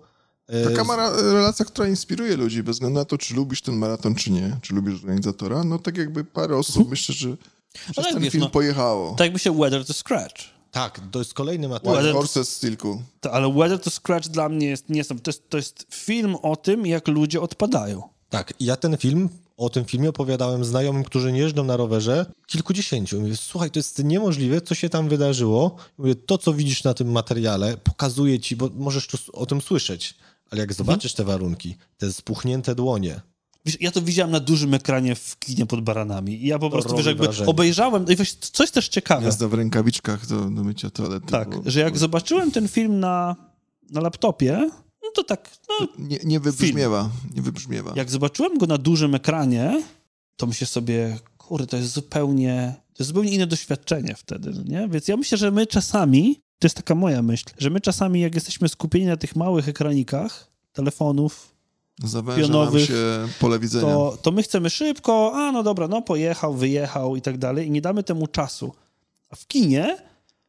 E, Taka mara- relacja, która inspiruje ludzi, bez względu na to, czy lubisz ten maraton, czy nie, czy lubisz organizatora. No tak jakby parę osób, mhm. myślę, że przez tak ten wiesz, film no, pojechało. Tak jakby się Weather to Scratch. Tak, to jest kolejny materiał. Wild Horses z Tilku. ale Weather to Scratch dla mnie jest niesamowite. To jest, to jest film o tym, jak ludzie odpadają. Tak, ja ten film o tym filmie opowiadałem znajomym, którzy nie jeżdżą na rowerze, kilkudziesięciu. Mówię, słuchaj, to jest niemożliwe, co się tam wydarzyło. Mówię, to, co widzisz na tym materiale, pokazuje ci, bo możesz to, o tym słyszeć, ale jak zobaczysz te warunki, te spuchnięte dłonie, ja to widziałem na dużym ekranie w kinie pod baranami. I ja po prostu wiesz, jakby obejrzałem. No I właśnie coś też ciekawe. Jazda w rękawiczkach do, do mycia toalety. Tak, że jak zobaczyłem ten film na, na laptopie, to tak, no, no, Nie, nie wybrzmiewa, film. nie wybrzmiewa. Jak zobaczyłem go na dużym ekranie, to myślę sobie, kurde, to jest zupełnie, to jest zupełnie inne doświadczenie wtedy, no nie? Więc ja myślę, że my czasami, to jest taka moja myśl, że my czasami, jak jesteśmy skupieni na tych małych ekranikach telefonów, Zawęża pionowych, się pole widzenia. To, to my chcemy szybko, a no dobra, no pojechał, wyjechał i tak dalej, i nie damy temu czasu. A w kinie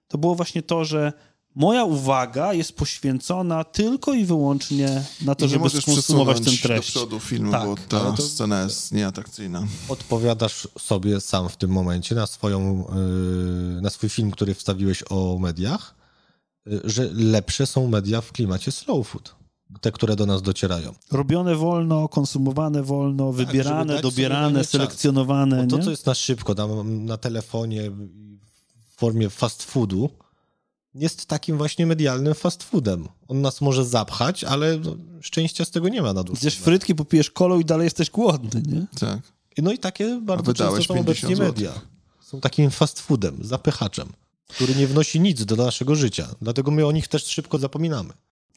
to było właśnie to, że moja uwaga jest poświęcona tylko i wyłącznie na to, żeby skonsumować ten treść. do przodu filmu, tak, bo ta to... scena jest nieatrakcyjna. Odpowiadasz sobie sam w tym momencie na, swoją, y, na swój film, który wstawiłeś o mediach, y, że lepsze są media w klimacie slow food. Te, które do nas docierają. Robione wolno, konsumowane wolno, tak, wybierane, dobierane, selekcjonowane. to, co jest na szybko, tam, na telefonie, w formie fast foodu, jest takim właśnie medialnym fast foodem. On nas może zapchać, ale no, szczęścia z tego nie ma na dłuższą Gdzieś frytki, popijesz kolą i dalej jesteś głodny, nie? Tak. No i takie bardzo często są obecnie media. Są takim fast foodem, zapychaczem, który nie wnosi nic do naszego życia. Dlatego my o nich też szybko zapominamy.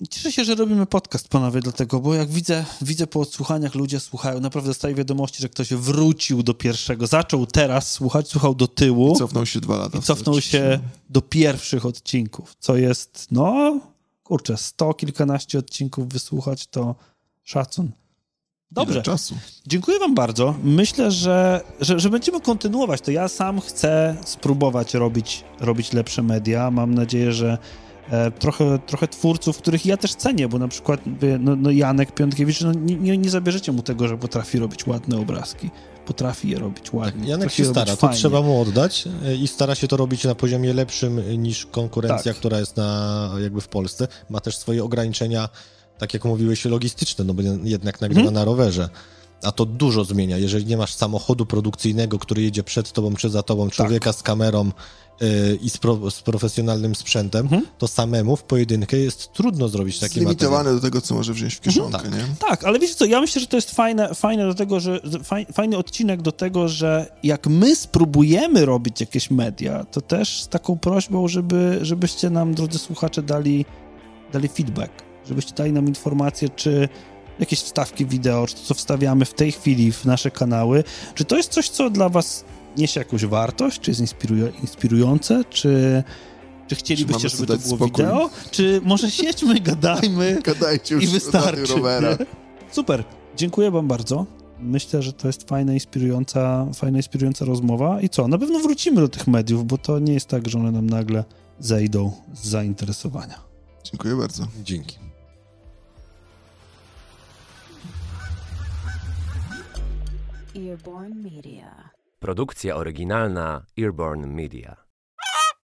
Cieszę się, że robimy podcast, panowie, dlatego, bo jak widzę, widzę po odsłuchaniach, ludzie słuchają, naprawdę dostaję wiadomości, że ktoś wrócił do pierwszego, zaczął teraz słuchać, słuchał do tyłu. I cofnął się dwa lata. I cofnął się do pierwszych odcinków, co jest, no, kurczę, sto kilkanaście odcinków wysłuchać, to szacun. Dobrze. Dziękuję Wam bardzo. Myślę, że, że, że, będziemy kontynuować to. Ja sam chcę spróbować robić, robić lepsze media. Mam nadzieję, że E, trochę, trochę twórców, których ja też cenię, bo na przykład e, no, no Janek Piątkiewicz, no nie, nie zabierzecie mu tego, że potrafi robić ładne obrazki potrafi je robić ładnie. Tak, Janek się stara, to trzeba mu oddać e, i stara się to robić na poziomie lepszym niż konkurencja, tak. która jest na, jakby w Polsce. Ma też swoje ograniczenia, tak jak mówiłeś, logistyczne, no bo jednak mhm. nagrywa na rowerze. A to dużo zmienia, jeżeli nie masz samochodu produkcyjnego, który jedzie przed tobą czy za tobą, tak. człowieka tak. z kamerą i z, pro, z, profesjonalnym sprzętem, mhm. to samemu w pojedynkę jest trudno zrobić takie Zlimitowane do tego, co może wziąć w mhm. kieszonkę, mhm, tak. nie? Tak, ale wiecie co, ja myślę, że to jest fajne, fajne do tego, że faj, fajny odcinek do tego, że jak my spróbujemy robić jakieś media, to też z taką prośbą, żeby, żebyście nam, drodzy słuchacze, dali, dali feedback, żebyście dali nam informację, czy jakieś wstawki wideo, czy to, co wstawiamy w tej chwili w nasze kanały, czy to jest coś, co dla was niesie jakąś wartość, czy jest inspiruj inspirujące, czy, czy chcielibyście, czy żeby to było spokój. wideo, czy może siedźmy, gadajmy Gadajcie już i wystarczy. Super, dziękuję wam bardzo. Myślę, że to jest fajna, inspirująca, fajna, inspirująca rozmowa. I co? Na pewno wrócimy do tych mediów, bo to nie jest tak, że one nam nagle zejdą z zainteresowania. Dziękuję bardzo. Dzięki. Media. Produkcja oryginalna Earborn Media.